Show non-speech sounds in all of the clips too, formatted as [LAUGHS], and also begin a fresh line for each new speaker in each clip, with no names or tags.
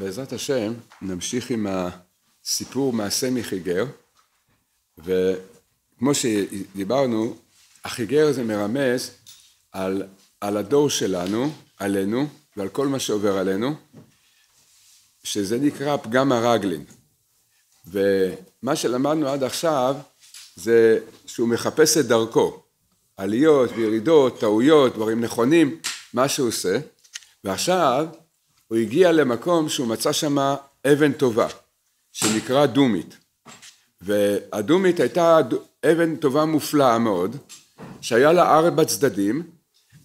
בעזרת השם נמשיך עם הסיפור מעשה מחיגר וכמו שדיברנו החיגר זה מרמז על, על הדור שלנו, עלינו ועל כל מה שעובר עלינו שזה נקרא פגם הרגלין ומה שלמדנו עד עכשיו זה שהוא מחפש את דרכו עליות וירידות, טעויות, דברים נכונים, מה שהוא עושה ועכשיו הוא הגיע למקום שהוא מצא שם אבן טובה, שנקרא דומית. והדומית הייתה אבן טובה מופלאה מאוד, שהיה לה ארבע צדדים,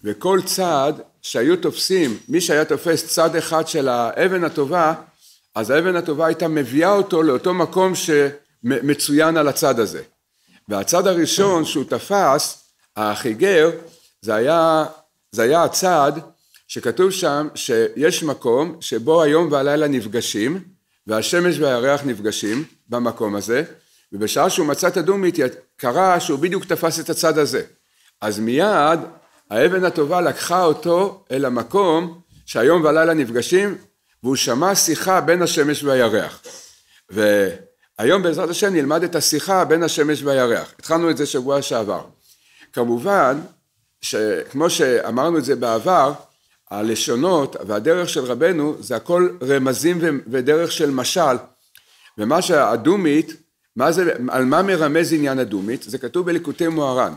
וכל צד שהיו תופסים, מי שהיה תופס צד אחד של האבן הטובה, אז האבן הטובה הייתה מביאה אותו לאותו מקום שמצוין על הצד הזה. והצד הראשון שהוא תפס, החיגר זה היה, זה היה הצד שכתוב שם שיש מקום שבו היום והלילה נפגשים והשמש והירח נפגשים במקום הזה ובשעה שהוא מצא את הדומית קרה שהוא בדיוק תפס את הצד הזה אז מיד האבן הטובה לקחה אותו אל המקום שהיום והלילה נפגשים והוא שמע שיחה בין השמש והירח והיום בעזרת השם נלמד את השיחה בין השמש והירח התחלנו את זה שבוע שעבר כמובן שכמו שאמרנו את זה בעבר, הלשונות והדרך של רבנו זה הכל רמזים ודרך של משל ומה שהדומית, מה זה, על מה מרמז עניין הדומית? זה כתוב בליקוטי מוהר"ן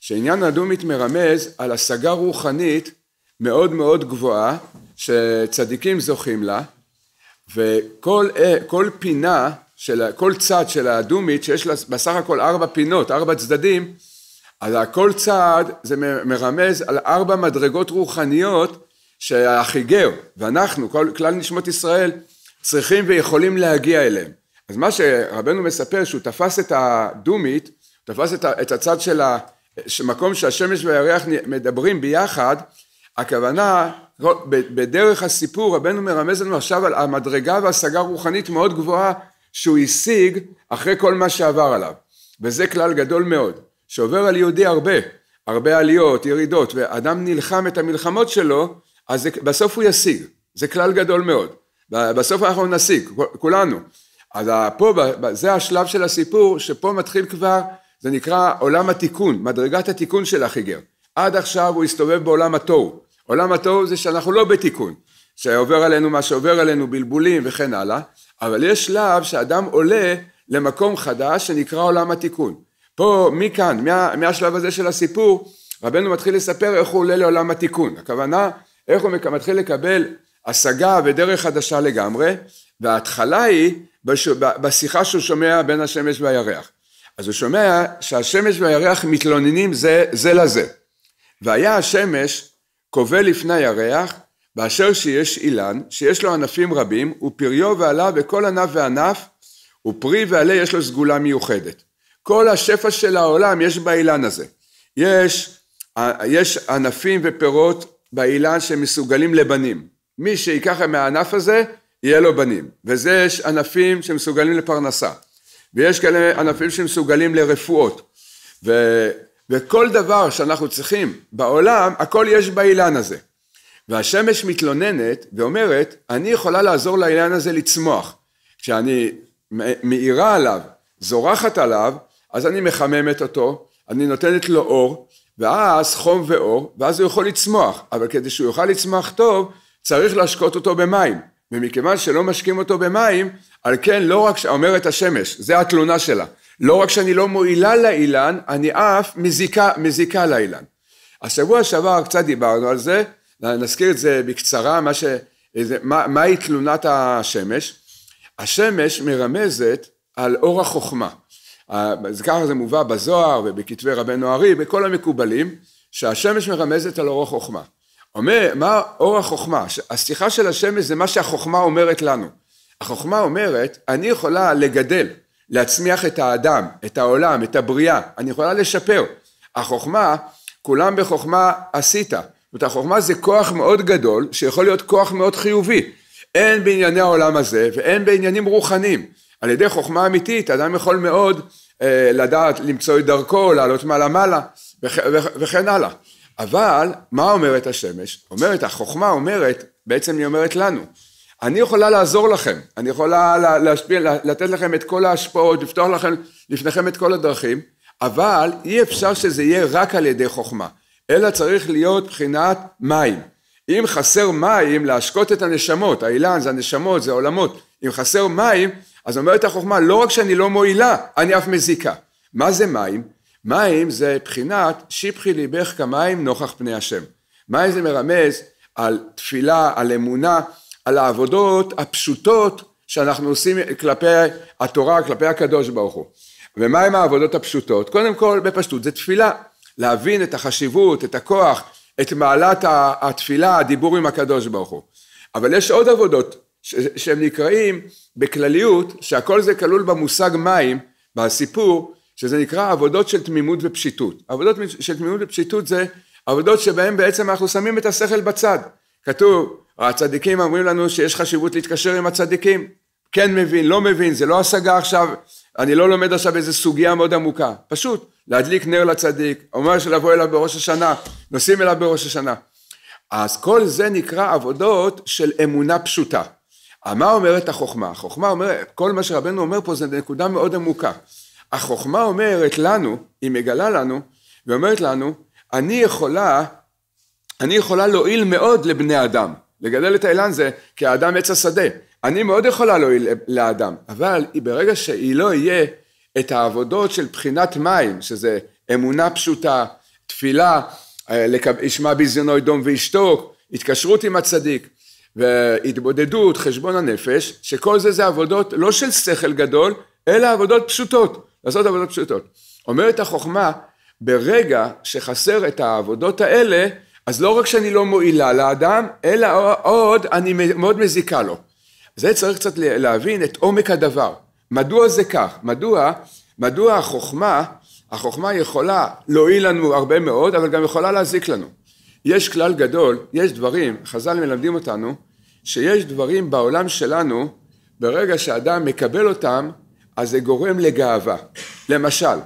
שעניין הדומית מרמז על השגה רוחנית מאוד מאוד גבוהה שצדיקים זוכים לה וכל אה, פינה של כל צד של האדומית שיש לה בסך הכל ארבע פינות, ארבע צדדים, אז כל צעד זה מרמז על ארבע מדרגות רוחניות שהחיגר ואנחנו, כל, כלל נשמות ישראל, צריכים ויכולים להגיע אליהם. אז מה שרבנו מספר שהוא תפס את הדומית, תפס את, את הצד של המקום שהשמש והירח מדברים ביחד, הכוונה, בדרך הסיפור רבנו מרמז לנו עכשיו על המדרגה והשגה רוחנית מאוד גבוהה שהוא השיג אחרי כל מה שעבר עליו. וזה כלל גדול מאוד, שעובר על יהודי הרבה, הרבה עליות, ירידות, ואדם נלחם את המלחמות שלו, אז זה, בסוף הוא ישיג, זה כלל גדול מאוד, בסוף אנחנו נשיג, כולנו. אז פה, זה השלב של הסיפור, שפה מתחיל כבר, זה נקרא עולם התיקון, מדרגת התיקון של החיגר. עד עכשיו הוא הסתובב בעולם התוהו. עולם התוהו זה שאנחנו לא בתיקון, שעובר עלינו מה שעובר עלינו, בלבולים וכן הלאה, אבל יש שלב שאדם עולה למקום חדש שנקרא עולם התיקון. פה, מכאן, מה, מהשלב הזה של הסיפור, רבנו מתחיל לספר איך הוא עולה לעולם התיקון. הכוונה, איך הוא מתחיל לקבל השגה ודרך חדשה לגמרי, וההתחלה היא בש... בשיחה שהוא שומע בין השמש והירח. אז הוא שומע שהשמש והירח מתלוננים זה, זה לזה. והיה השמש קובע לפני הירח, באשר שיש אילן, שיש לו ענפים רבים, ופריו ועלה וכל ענף וענף, ופרי ועלה יש לו סגולה מיוחדת. כל השפע של העולם יש באילן הזה. יש, אה, יש ענפים ופירות באילן שמסוגלים לבנים. מי שייקח מהענף הזה, יהיה לו בנים. וזה יש ענפים שמסוגלים לפרנסה. ויש כאלה ענפים שמסוגלים לרפואות. ו... וכל דבר שאנחנו צריכים בעולם, הכל יש באילן הזה. והשמש מתלוננת ואומרת, אני יכולה לעזור לאילן הזה לצמוח. כשאני מאירה עליו, זורחת עליו, אז אני מחממת אותו, אני נותנת לו אור, ואז חום ואור, ואז הוא יכול לצמוח, אבל כדי שהוא יוכל לצמוח טוב, צריך להשקות אותו במים. ומכיוון שלא משקים אותו במים, על כן לא רק, ש... אומרת השמש, זה התלונה שלה, לא רק שאני לא מועילה לאילן, אני אף מזיקה, מזיקה לאילן. השבוע שעבר קצת דיברנו על זה, נזכיר את זה בקצרה, מה ש... מה, מהי תלונת השמש? השמש מרמזת על אור החוכמה. אז ככה זה מובא בזוהר ובכתבי רבנו ארי, בכל המקובלים, שהשמש מרמזת על אור החוכמה. אומר, מה אור החוכמה? השיחה של השמש זה מה שהחוכמה אומרת לנו. החוכמה אומרת, אני יכולה לגדל, להצמיח את האדם, את העולם, את הבריאה, אני יכולה לשפר. החוכמה, כולם בחוכמה עשית. זאת אומרת, החוכמה זה כוח מאוד גדול, שיכול להיות כוח מאוד חיובי. הן בענייני העולם הזה, והן בעניינים רוחניים. על ידי חוכמה אמיתית אדם יכול מאוד אה, לדעת למצוא את דרכו, לעלות מעלה מעלה וכ, וכן הלאה. אבל מה אומרת השמש? אומרת, החוכמה אומרת, בעצם היא אומרת לנו, אני יכולה לעזור לכם, אני יכולה להשפיע, לתת לכם את כל ההשפעות, לפתוח לכם, לפניכם את כל הדרכים, אבל אי אפשר שזה יהיה רק על ידי חוכמה, אלא צריך להיות בחינת מים. אם חסר מים, להשקות את הנשמות, האילן זה הנשמות, זה עולמות, אם חסר מים, אז אומרת החוכמה, לא רק שאני לא מועילה, אני אף מזיקה. מה זה מים? מים זה בחינת שיבחי ליבך כמים נוכח פני השם. מים זה מרמז על תפילה, על אמונה, על העבודות הפשוטות שאנחנו עושים כלפי התורה, כלפי הקדוש ברוך הוא. ומהם העבודות הפשוטות? קודם כל, בפשטות זה תפילה. להבין את החשיבות, את הכוח, את מעלת התפילה, הדיבור עם הקדוש ברוך הוא. אבל יש עוד עבודות שהם נקראים בכלליות, שהכל זה כלול במושג מים, בסיפור, שזה נקרא עבודות של תמימות ופשיטות. עבודות של תמימות ופשיטות זה עבודות שבהן בעצם אנחנו שמים את השכל בצד. כתוב, הצדיקים אומרים לנו שיש חשיבות להתקשר עם הצדיקים, כן מבין, לא מבין, זה לא השגה עכשיו, אני לא לומד עכשיו איזה סוגיה מאוד עמוקה, פשוט להדליק נר לצדיק, אומר שלבוא אליו בראש השנה, נוסעים אליו בראש השנה. אז כל זה נקרא עבודות של אמונה פשוטה. אה, מה אומרת החוכמה? החוכמה אומרת, כל מה שרבנו אומר פה זה נקודה מאוד עמוקה. החוכמה אומרת לנו, היא מגלה לנו, ואומרת לנו, אני יכולה, אני יכולה להועיל מאוד לבני אדם. לגדל את האילן זה כי האדם עץ השדה. אני מאוד יכולה להועיל לאדם, אבל ברגע שהיא לא יהיה את העבודות של בחינת מים, שזה אמונה פשוטה, תפילה, אה, ישמע בזיונו ידום וישתוק, התקשרות עם הצדיק, והתבודדות, חשבון הנפש, שכל זה זה עבודות לא של שכל גדול, אלא עבודות פשוטות, לעשות עבודות פשוטות. אומרת החוכמה, ברגע שחסר את העבודות האלה, אז לא רק שאני לא מועילה לאדם, אלא עוד אני מאוד מזיקה לו. זה צריך קצת להבין את עומק הדבר. מדוע זה כך? מדוע, מדוע החוכמה, החוכמה יכולה להועיל לנו הרבה מאוד, אבל גם יכולה להזיק לנו. יש כלל גדול, יש דברים, חז"ל מלמדים אותנו, שיש דברים בעולם שלנו, ברגע שאדם מקבל אותם, אז זה גורם לגאווה. למשל,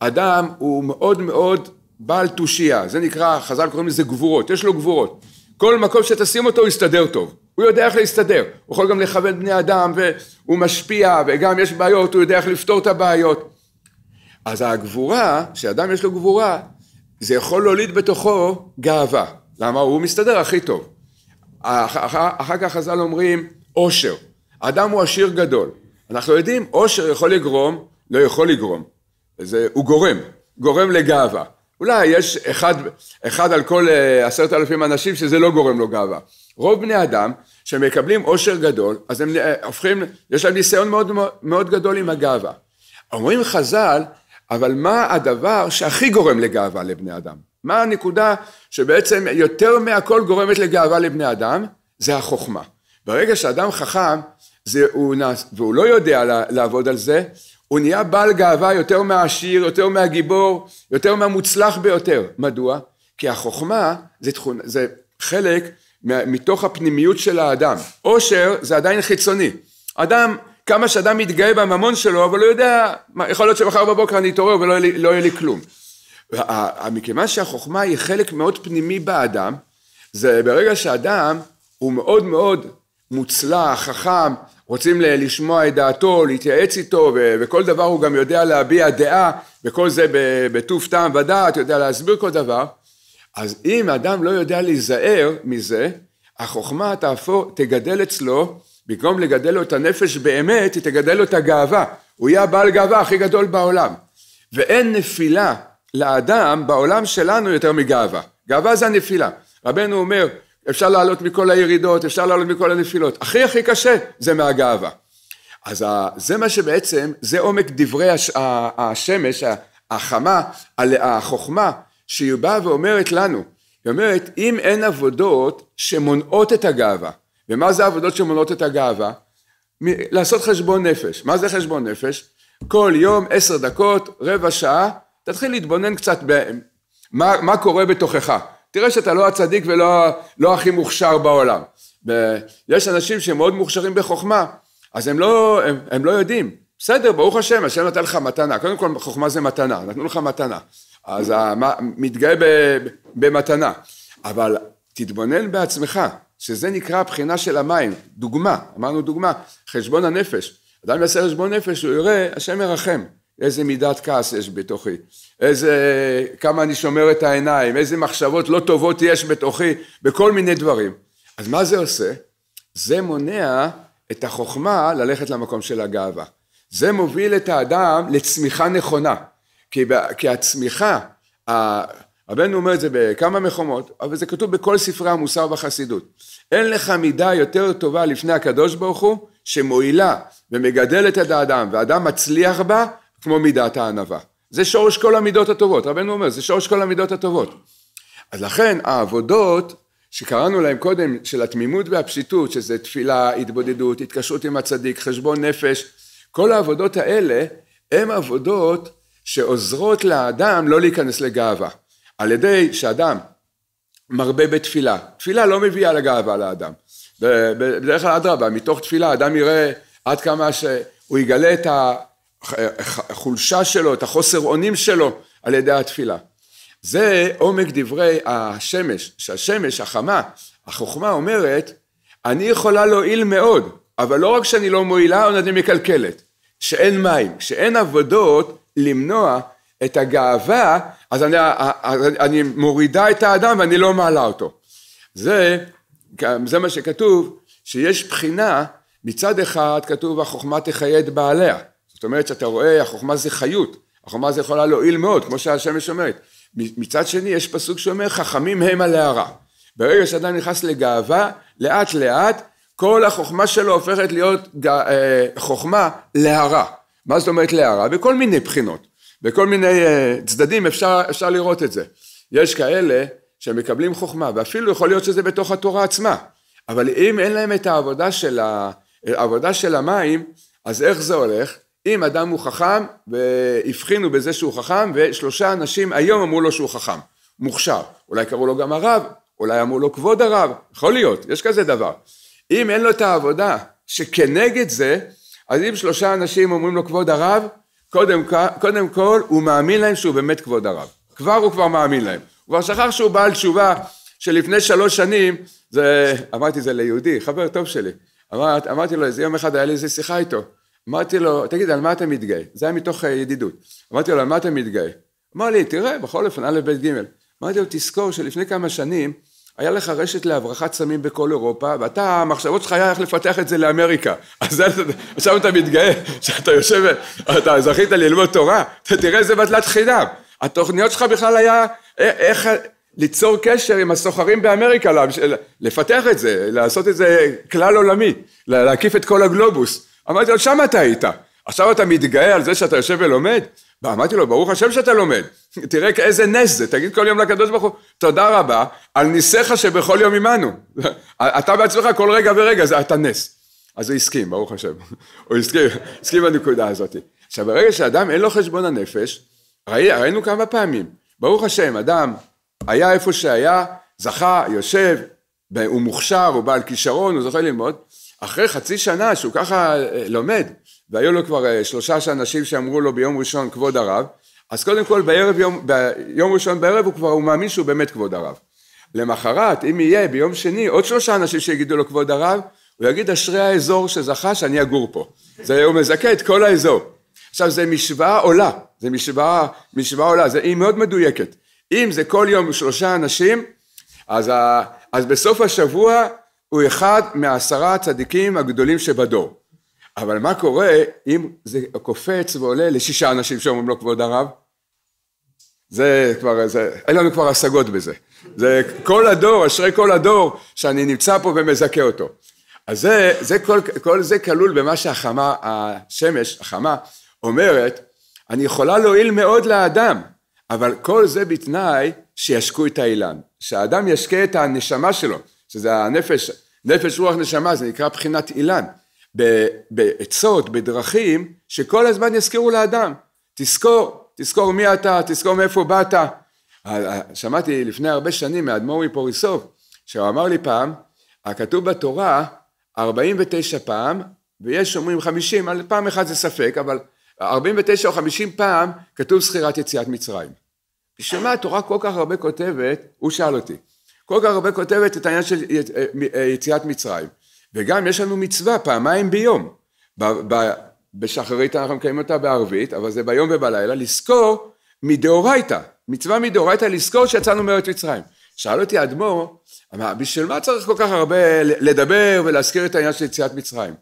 אדם הוא מאוד מאוד בעל תושייה, זה נקרא, חז"ל קוראים לזה גבורות, יש לו גבורות. כל מקום שתשים אותו הוא יסתדר טוב, הוא יודע איך להסתדר, הוא יכול גם לכוון בני אדם והוא משפיע וגם יש בעיות, הוא יודע איך לפתור את הבעיות. אז הגבורה, שאדם יש לו גבורה, זה יכול להוליד בתוכו גאווה. למה? הוא מסתדר הכי טוב. אחר, כך חז"ל אומרים עושר. אדם הוא עשיר גדול. אנחנו יודעים, עושר יכול לגרום, לא יכול לגרום. זה, הוא גורם, גורם לגאווה. אולי יש אחד, אחד על כל אה, עשרת אלפים אנשים שזה לא גורם לו גאווה. רוב בני אדם שמקבלים עושר גדול, אז הם אה, הופכים, יש להם ניסיון מאוד, מאוד גדול עם הגאווה. אומרים חז"ל אבל מה הדבר שהכי גורם לגאווה לבני אדם? מה הנקודה שבעצם יותר מהכל גורמת לגאווה לבני אדם? זה החוכמה. ברגע שאדם חכם, זה, הוא נס, והוא לא יודע לעבוד על זה, הוא נהיה בעל גאווה יותר מהעשיר, יותר מהגיבור, יותר מהמוצלח ביותר. מדוע? כי החוכמה זה, תכונה, זה חלק מתוך הפנימיות של האדם. עושר זה עדיין חיצוני. אדם כמה שאדם מתגאה בממון שלו, אבל הוא יודע, מה, יכול להיות שמחר בבוקר אני אתעורר ולא יהיה לי, לא יהיה לי כלום. מכיוון שהחוכמה היא חלק מאוד פנימי באדם, זה ברגע שאדם הוא מאוד מאוד מוצלח, חכם, רוצים לשמוע את דעתו, להתייעץ איתו, וכל דבר הוא גם יודע להביע דעה, וכל זה בטוב טעם ודעת, יודע להסביר כל דבר. אז אם אדם לא יודע להיזהר מזה, החוכמה תהפור, תגדל אצלו במקום לגדל לו את הנפש באמת, היא תגדל לו את הגאווה. הוא יהיה הבעל גאווה הכי גדול בעולם. ואין נפילה לאדם בעולם שלנו יותר מגאווה. גאווה זה הנפילה. רבנו אומר, אפשר לעלות מכל הירידות, אפשר לעלות מכל הנפילות. הכי הכי קשה זה מהגאווה. אז זה מה שבעצם, זה עומק דברי הש, השמש, החמה, החוכמה, שהיא באה ואומרת לנו. היא אומרת, אם אין עבודות שמונעות את הגאווה, ומה זה העבודות שמונעות את הגאווה? מ- לעשות חשבון נפש. מה זה חשבון נפש? כל יום עשר דקות, רבע שעה, תתחיל להתבונן קצת במה מה קורה בתוכך. תראה שאתה לא הצדיק ולא לא הכי מוכשר בעולם. ב- יש אנשים שהם מאוד מוכשרים בחוכמה, אז הם לא, הם, הם לא יודעים. בסדר, ברוך השם, השם נתן לך מתנה. קודם כל, חוכמה זה מתנה, נתנו לך מתנה. אז המ- מתגאה ב- במתנה. אבל תתבונן בעצמך, שזה נקרא הבחינה של המים, דוגמה, אמרנו דוגמה, חשבון הנפש, אדם יעשה חשבון נפש, הוא יראה, השם ירחם, איזה מידת כעס יש בתוכי, איזה, כמה אני שומר את העיניים, איזה מחשבות לא טובות יש בתוכי, בכל מיני דברים. אז מה זה עושה? זה מונע את החוכמה ללכת למקום של הגאווה. זה מוביל את האדם לצמיחה נכונה, כי, כי הצמיחה, רבנו אומר את זה בכמה מקומות, אבל זה כתוב בכל ספרי המוסר והחסידות. אין לך מידה יותר טובה לפני הקדוש ברוך הוא, שמועילה ומגדלת את האדם, והאדם מצליח בה, כמו מידת הענווה. זה שורש כל המידות הטובות, רבנו אומר, זה שורש כל המידות הטובות. אז לכן העבודות שקראנו להם קודם, של התמימות והפשיטות, שזה תפילה, התבודדות, התקשרות עם הצדיק, חשבון נפש, כל העבודות האלה, הן עבודות שעוזרות לאדם לא להיכנס לגאווה. על ידי שאדם מרבה בתפילה. תפילה לא מביאה לגאווה לאדם. בדרך כלל אדרבה, מתוך תפילה אדם יראה עד כמה שהוא יגלה את החולשה שלו, את החוסר אונים שלו על ידי התפילה. זה עומק דברי השמש, שהשמש החמה, החוכמה אומרת, אני יכולה להועיל מאוד, אבל לא רק שאני לא מועילה, עוד אני מקלקלת. שאין מים, שאין עבודות למנוע את הגאווה אז אני, אני מורידה את האדם ואני לא מעלה אותו. זה, זה מה שכתוב, שיש בחינה, מצד אחד כתוב החוכמה תחיה את בעליה. זאת אומרת שאתה רואה, החוכמה זה חיות, החוכמה זה יכולה להועיל מאוד, כמו שהשמש אומרת. מצד שני, יש פסוק שאומר, חכמים הם על הערה. ברגע שאדם נכנס לגאווה, לאט לאט, כל החוכמה שלו הופכת להיות אה, חוכמה להרה. מה זאת אומרת להרה? בכל מיני בחינות. בכל מיני אה, צדדים אפשר, אפשר לראות את זה. יש כאלה שמקבלים חוכמה, ואפילו יכול להיות שזה בתוך התורה עצמה, אבל אם אין להם את העבודה של, העבודה של המים, אז איך זה הולך? אם אדם הוא חכם, והבחינו בזה שהוא חכם, ושלושה אנשים היום אמרו לו שהוא חכם, מוכשר. אולי קראו לו גם הרב, אולי אמרו לו כבוד הרב, יכול להיות, יש כזה דבר. אם אין לו את העבודה שכנגד זה, אז אם שלושה אנשים אומרים לו כבוד הרב, קודם, קודם כל, הוא מאמין להם שהוא באמת כבוד הרב. כבר הוא כבר מאמין להם. הוא כבר שכח שהוא בעל תשובה שלפני שלוש שנים, זה, אמרתי זה ליהודי, חבר טוב שלי. אמרת, אמרתי לו, איזה יום אחד היה לי איזה שיחה איתו. אמרתי לו, תגיד, על מה אתה מתגאה? זה היה מתוך אה, ידידות. אמרתי לו, על מה אתה מתגאה? אמר לי, תראה, בכל אופן, א', ב', ג'. אמרתי לו, תזכור שלפני כמה שנים, היה לך רשת להברחת סמים בכל אירופה, ואתה, המחשבות שלך היה איך לפתח את זה לאמריקה. אז עכשיו אתה מתגאה שאתה יושב, אתה זכית ללמוד תורה, אתה תראה איזה בטלת חינם. התוכניות שלך בכלל היה איך ליצור קשר עם הסוחרים באמריקה, לפתח את זה, לעשות את זה כלל עולמי, להקיף את כל הגלובוס. אמרתי לו, שם אתה היית. עכשיו אתה מתגאה על זה שאתה יושב ולומד? לא, אמרתי לו, ברוך השם שאתה לומד, [LAUGHS] תראה איזה נס זה, תגיד כל יום לקדוש ברוך הוא, תודה רבה על ניסיך שבכל יום עמנו. [LAUGHS] אתה בעצמך כל רגע ורגע, זה, אתה נס. אז הוא הסכים, ברוך השם. [LAUGHS] הוא הסכים, הסכים בנקודה הזאת. עכשיו, ברגע שאדם אין לו חשבון הנפש, ראי, ראינו כמה פעמים, ברוך השם, אדם היה איפה שהיה, זכה, יושב, הוא מוכשר, הוא בעל כישרון, הוא זוכה ללמוד, אחרי חצי שנה שהוא ככה אה, לומד, והיו לו כבר אה, שלושה אנשים שאמרו לו ביום ראשון כבוד הרב, אז קודם כל בערב יום, ביום ראשון בערב הוא כבר, הוא מאמין שהוא באמת כבוד הרב. למחרת, אם יהיה ביום שני עוד שלושה אנשים שיגידו לו כבוד הרב, הוא יגיד אשרי האזור שזכה שאני אגור פה. זה, הוא מזכה את כל האזור. עכשיו זה משוואה עולה, זה משוואה, משוואה עולה, זה, היא מאוד מדויקת. אם זה כל יום שלושה אנשים, אז, ה, אז בסוף השבוע הוא אחד מעשרה הצדיקים הגדולים שבדור. אבל מה קורה אם זה קופץ ועולה לשישה אנשים שאומרים לו כבוד הרב? זה כבר, זה, אין לנו כבר השגות בזה. זה כל הדור, אשרי כל הדור שאני נמצא פה ומזכה אותו. אז זה, זה כל, כל זה כלול במה שהחמה, השמש, החמה, אומרת, אני יכולה להועיל מאוד לאדם, אבל כל זה בתנאי שישקו את האילן, שהאדם ישקה את הנשמה שלו, שזה הנפש, נפש רוח נשמה, זה נקרא בחינת אילן. בעצות, בדרכים, שכל הזמן יזכרו לאדם. תזכור, תזכור מי אתה, תזכור מאיפה באת. שמעתי לפני הרבה שנים מאדמו"ר מפוריסוב, שהוא אמר לי פעם, הכתוב בתורה 49 פעם, ויש אומרים 50, פעם אחת זה ספק, אבל 49 או 50 פעם כתוב זכירת יציאת מצרים. בשביל מה התורה כל כך הרבה כותבת, הוא שאל אותי, כל כך הרבה כותבת את העניין של אה, אה, יציאת מצרים. וגם יש לנו מצווה פעמיים ביום. ב- ב- בשחרית אנחנו מקיימים אותה בערבית, אבל זה ביום ובלילה, לזכור מדאורייתא, מצווה מדאורייתא לזכור שיצאנו מארץ מצרים. שאל אותי האדמו"ר, אמר, בשביל מה צריך כל כך הרבה לדבר ולהזכיר את העניין של יציאת מצרים?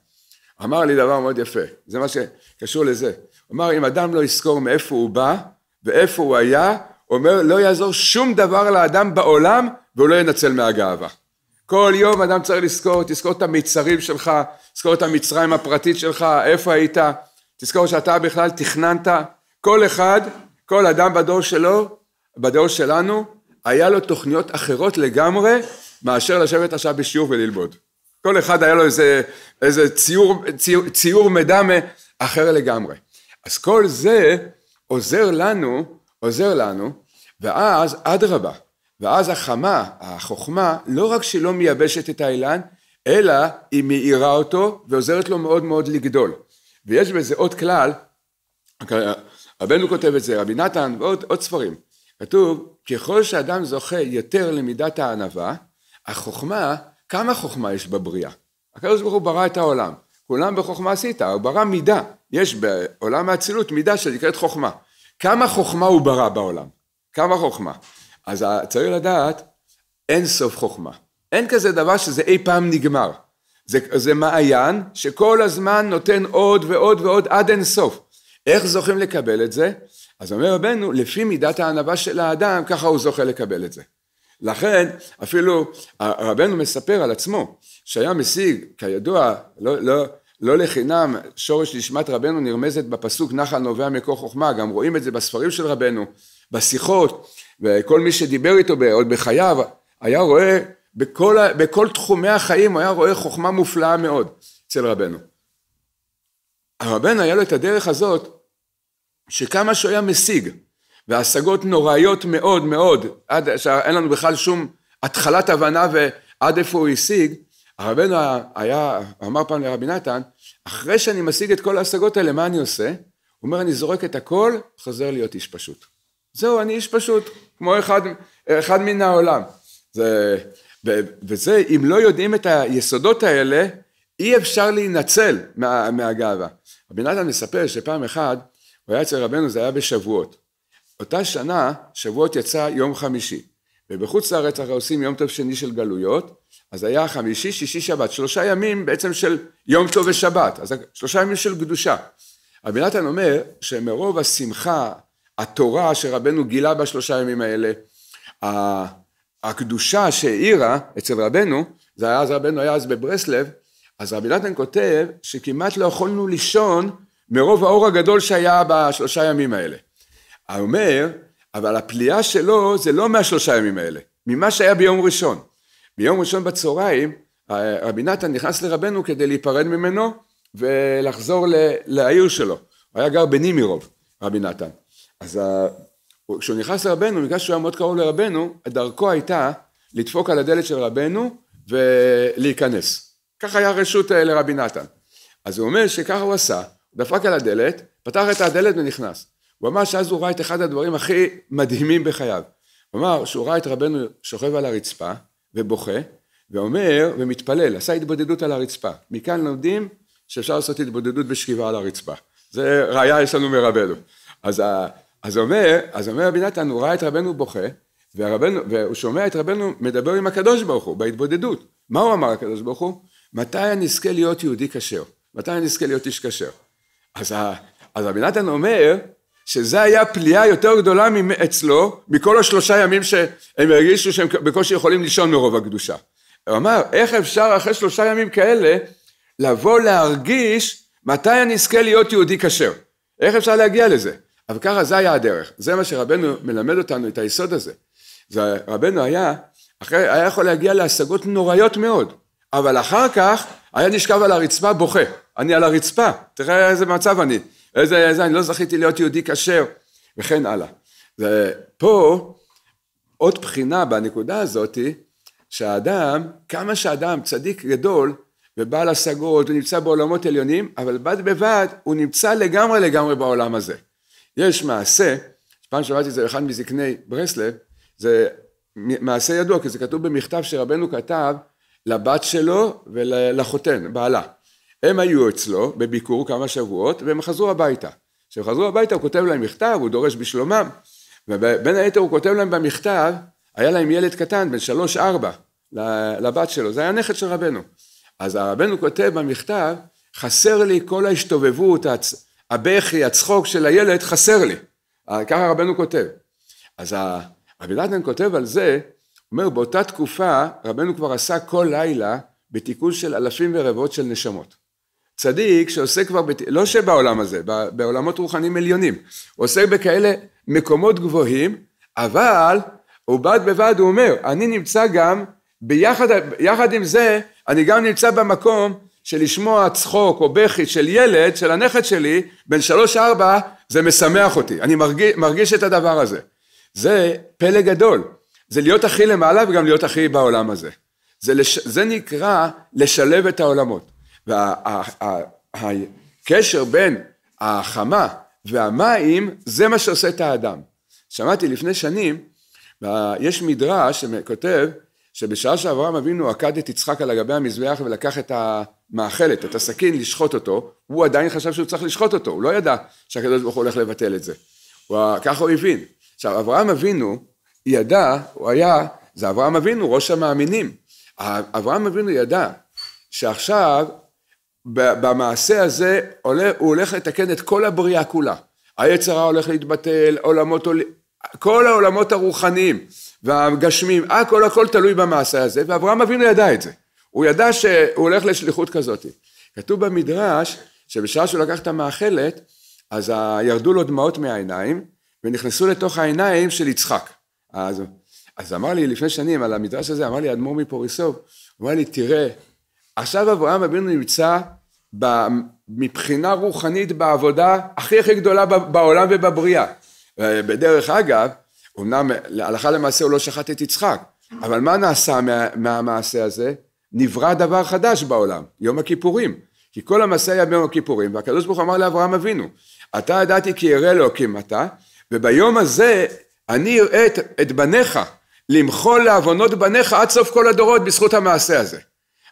אמר לי דבר מאוד יפה, זה מה שקשור לזה. אמר, אם אדם לא יזכור מאיפה הוא בא ואיפה הוא היה, אומר, לא יעזור שום דבר לאדם בעולם והוא לא ינצל מהגאווה. כל יום אדם צריך לזכור, תזכור את המצרים שלך, תזכור את המצרים הפרטית שלך, איפה היית, תזכור שאתה בכלל תכננת, כל אחד, כל אדם בדור שלו, בדור שלנו, היה לו תוכניות אחרות לגמרי מאשר לשבת עכשיו בשיעור וללמוד. כל אחד היה לו איזה, איזה ציור, ציור, ציור מדמה אחר לגמרי. אז כל זה עוזר לנו, עוזר לנו, ואז אדרבה, ואז החמה, החוכמה, לא רק שלא מייבשת את האילן, אלא היא מאירה אותו ועוזרת לו מאוד מאוד לגדול. ויש בזה עוד כלל, רבנו כותב את זה, רבי נתן ועוד ספרים. כתוב, ככל שאדם זוכה יותר למידת הענווה, החוכמה, כמה חוכמה יש בבריאה? הקדוש ברוך הוא ברא את העולם, כולם בחוכמה עשית, הוא ברא מידה, יש בעולם האצילות מידה שנקראת חוכמה. כמה חוכמה הוא ברא בעולם? כמה חוכמה? אז צריך לדעת, אין סוף חוכמה. אין כזה דבר שזה אי פעם נגמר. זה, זה מעיין שכל הזמן נותן עוד ועוד ועוד עד אין סוף. איך זוכים לקבל את זה? אז אומר רבנו, לפי מידת הענווה של האדם, ככה הוא זוכה לקבל את זה. לכן, אפילו רבנו מספר על עצמו, שהיה משיג, כידוע, לא, לא, לא לחינם, שורש נשמת רבנו נרמזת בפסוק נחל נובע מקור חוכמה, גם רואים את זה בספרים של רבנו, בשיחות, וכל מי שדיבר איתו עוד בחייו, היה רואה, בכל, בכל תחומי החיים הוא היה רואה חוכמה מופלאה מאוד אצל רבנו. הרבנו היה לו את הדרך הזאת, שכמה שהוא היה משיג, והשגות נוראיות מאוד מאוד, עד שאין לנו בכלל שום התחלת הבנה ועד איפה הוא השיג, הרבנו היה, אמר פעם לרבי נתן, אחרי שאני משיג את כל ההשגות האלה, מה אני עושה? הוא אומר, אני זורק את הכל, חוזר להיות איש פשוט. זהו, אני איש פשוט. כמו אחד, אחד מן העולם. זה, ו, וזה, אם לא יודעים את היסודות האלה, אי אפשר להינצל מה, מהגאווה. רבי נתן מספר שפעם אחת, הוא היה אצל רבנו, זה היה בשבועות. אותה שנה, שבועות יצא יום חמישי, ובחוץ לארץ אנחנו עושים יום טוב שני של גלויות, אז היה חמישי, שישי, שבת, שלושה ימים בעצם של יום טוב ושבת, אז שלושה ימים של קדושה. רבי נתן אומר שמרוב השמחה התורה שרבנו גילה בשלושה ימים האלה, הקדושה שהאירה אצל רבנו, זה היה אז רבנו היה אז בברסלב, אז רבי נתן כותב שכמעט לא יכולנו לישון מרוב האור הגדול שהיה בשלושה ימים האלה. הוא אומר, אבל הפליאה שלו זה לא מהשלושה ימים האלה, ממה שהיה ביום ראשון. ביום ראשון בצהריים, אה, רבי נתן נכנס לרבנו כדי להיפרד ממנו ולחזור לעיר שלו. הוא היה גר בנימירוב, רבי נתן. אז ה... כשהוא נכנס לרבנו, בגלל שהוא היה מאוד קרוב לרבנו, דרכו הייתה לדפוק על הדלת של רבנו ולהיכנס. ככה היה רשות אה, לרבי נתן. אז הוא אומר שככה הוא עשה, דפק על הדלת, פתח את הדלת ונכנס. הוא אמר שאז הוא ראה את אחד הדברים הכי מדהימים בחייו. הוא אמר שהוא ראה את רבנו שוכב על הרצפה ובוכה, ואומר ומתפלל, עשה התבודדות על הרצפה. מכאן לומדים שאפשר לעשות התבודדות בשכיבה על הרצפה. זה ראייה יש לנו מרבנו. אז אז אומר, אז אומר רבי נתן, הוא ראה את רבנו בוכה, והרבנו, והוא שומע את רבנו מדבר עם הקדוש ברוך הוא, בהתבודדות. מה הוא אמר הקדוש ברוך הוא? מתי אני אזכה להיות יהודי כשר? מתי אני אזכה להיות איש כשר? אז, אז רבי נתן אומר, שזה היה פליאה יותר גדולה אצלו מכל השלושה ימים שהם הרגישו שהם בקושי יכולים לישון מרוב הקדושה. הוא אמר, איך אפשר אחרי שלושה ימים כאלה לבוא להרגיש מתי אני אזכה להיות יהודי כשר? איך אפשר להגיע לזה? אבל ככה זה היה הדרך, זה מה שרבנו מלמד אותנו, את היסוד הזה. רבנו היה, אחרי, היה יכול להגיע להשגות נוראיות מאוד, אבל אחר כך היה נשכב על הרצפה בוכה, אני על הרצפה, תראה איזה מצב אני, איזה, איזה אני לא זכיתי להיות יהודי כשר, וכן הלאה. ופה עוד בחינה בנקודה הזאתי, שהאדם, כמה שאדם צדיק גדול, ובעל השגות, הוא נמצא בעולמות עליונים, אבל בד בבד הוא נמצא לגמרי לגמרי בעולם הזה. יש מעשה, פעם שמעתי את זה לאחד מזקני ברסלב, זה מעשה ידוע, כי זה כתוב במכתב שרבנו כתב לבת שלו ולחותן, בעלה. הם היו אצלו בביקור כמה שבועות, והם חזרו הביתה. כשהם חזרו הביתה הוא כותב להם מכתב, הוא דורש בשלומם, ובין היתר הוא כותב להם במכתב, היה להם ילד קטן, בן שלוש-ארבע, לבת שלו, זה היה נכד של רבנו. אז רבנו כותב במכתב, חסר לי כל ההשתובבות, הבכי, הצחוק של הילד חסר לי. אה, ככה רבנו כותב. אז רבי נתן כותב על זה, אומר באותה תקופה רבנו כבר עשה כל לילה בתיקון של אלפים ורבעות של נשמות. צדיק שעושה כבר, בת... לא שבעולם הזה, בעולמות רוחניים עליונים, עושה בכאלה מקומות גבוהים, אבל הוא בד בבד, הוא אומר, אני נמצא גם, ביחד יחד עם זה, אני גם נמצא במקום שלשמוע צחוק או בכי של ילד, של הנכד שלי, בן שלוש-ארבע, זה משמח אותי. אני מרגיש, מרגיש את הדבר הזה. זה פלא גדול. זה להיות הכי למעלה וגם להיות הכי בעולם הזה. זה, לש, זה נקרא לשלב את העולמות. והקשר וה, בין החמה והמים, זה מה שעושה את האדם. שמעתי לפני שנים, אה, יש מדרש שכותב, שבשעה שאברהם אבינו עקד את יצחק על הגבי המזבח ולקח את המאכלת, את הסכין, לשחוט אותו, הוא עדיין חשב שהוא צריך לשחוט אותו, הוא לא ידע שהקדוש ברוך הוא הולך לבטל את זה. הוא, ככה הוא הבין. עכשיו, אברהם אבינו ידע, הוא היה, זה אברהם אבינו, ראש המאמינים. אברהם אבינו ידע שעכשיו במעשה הזה עולה, הוא הולך לתקן את כל הבריאה כולה. היצרה הולך להתבטל, עולמות, כל העולמות הרוחניים. והגשמים, הכל אה, הכל תלוי במעשה הזה, ואברהם אבינו ידע את זה. הוא ידע שהוא הולך לשליחות כזאת. כתוב במדרש שבשעה שהוא לקח את המאכלת, אז ירדו לו דמעות מהעיניים, ונכנסו לתוך העיניים של יצחק. אז, אז אמר לי לפני שנים על המדרש הזה, אמר לי אדמו"ר מפוריסוב, אמר לי, תראה, עכשיו אברהם אבינו נמצא מבחינה רוחנית בעבודה הכי הכי גדולה בעולם ובבריאה. אה, בדרך אגב, אמנם הלכה למעשה הוא לא שחט את יצחק, אבל מה נעשה מה, מהמעשה הזה? נברא דבר חדש בעולם, יום הכיפורים. כי כל המעשה היה ביום הכיפורים, והקדוש ברוך הוא אמר לאברהם אבינו, אתה ידעתי כי ירא אלוקים אתה, וביום הזה אני אראה את, את בניך למחול לעוונות בניך עד סוף כל הדורות בזכות המעשה הזה.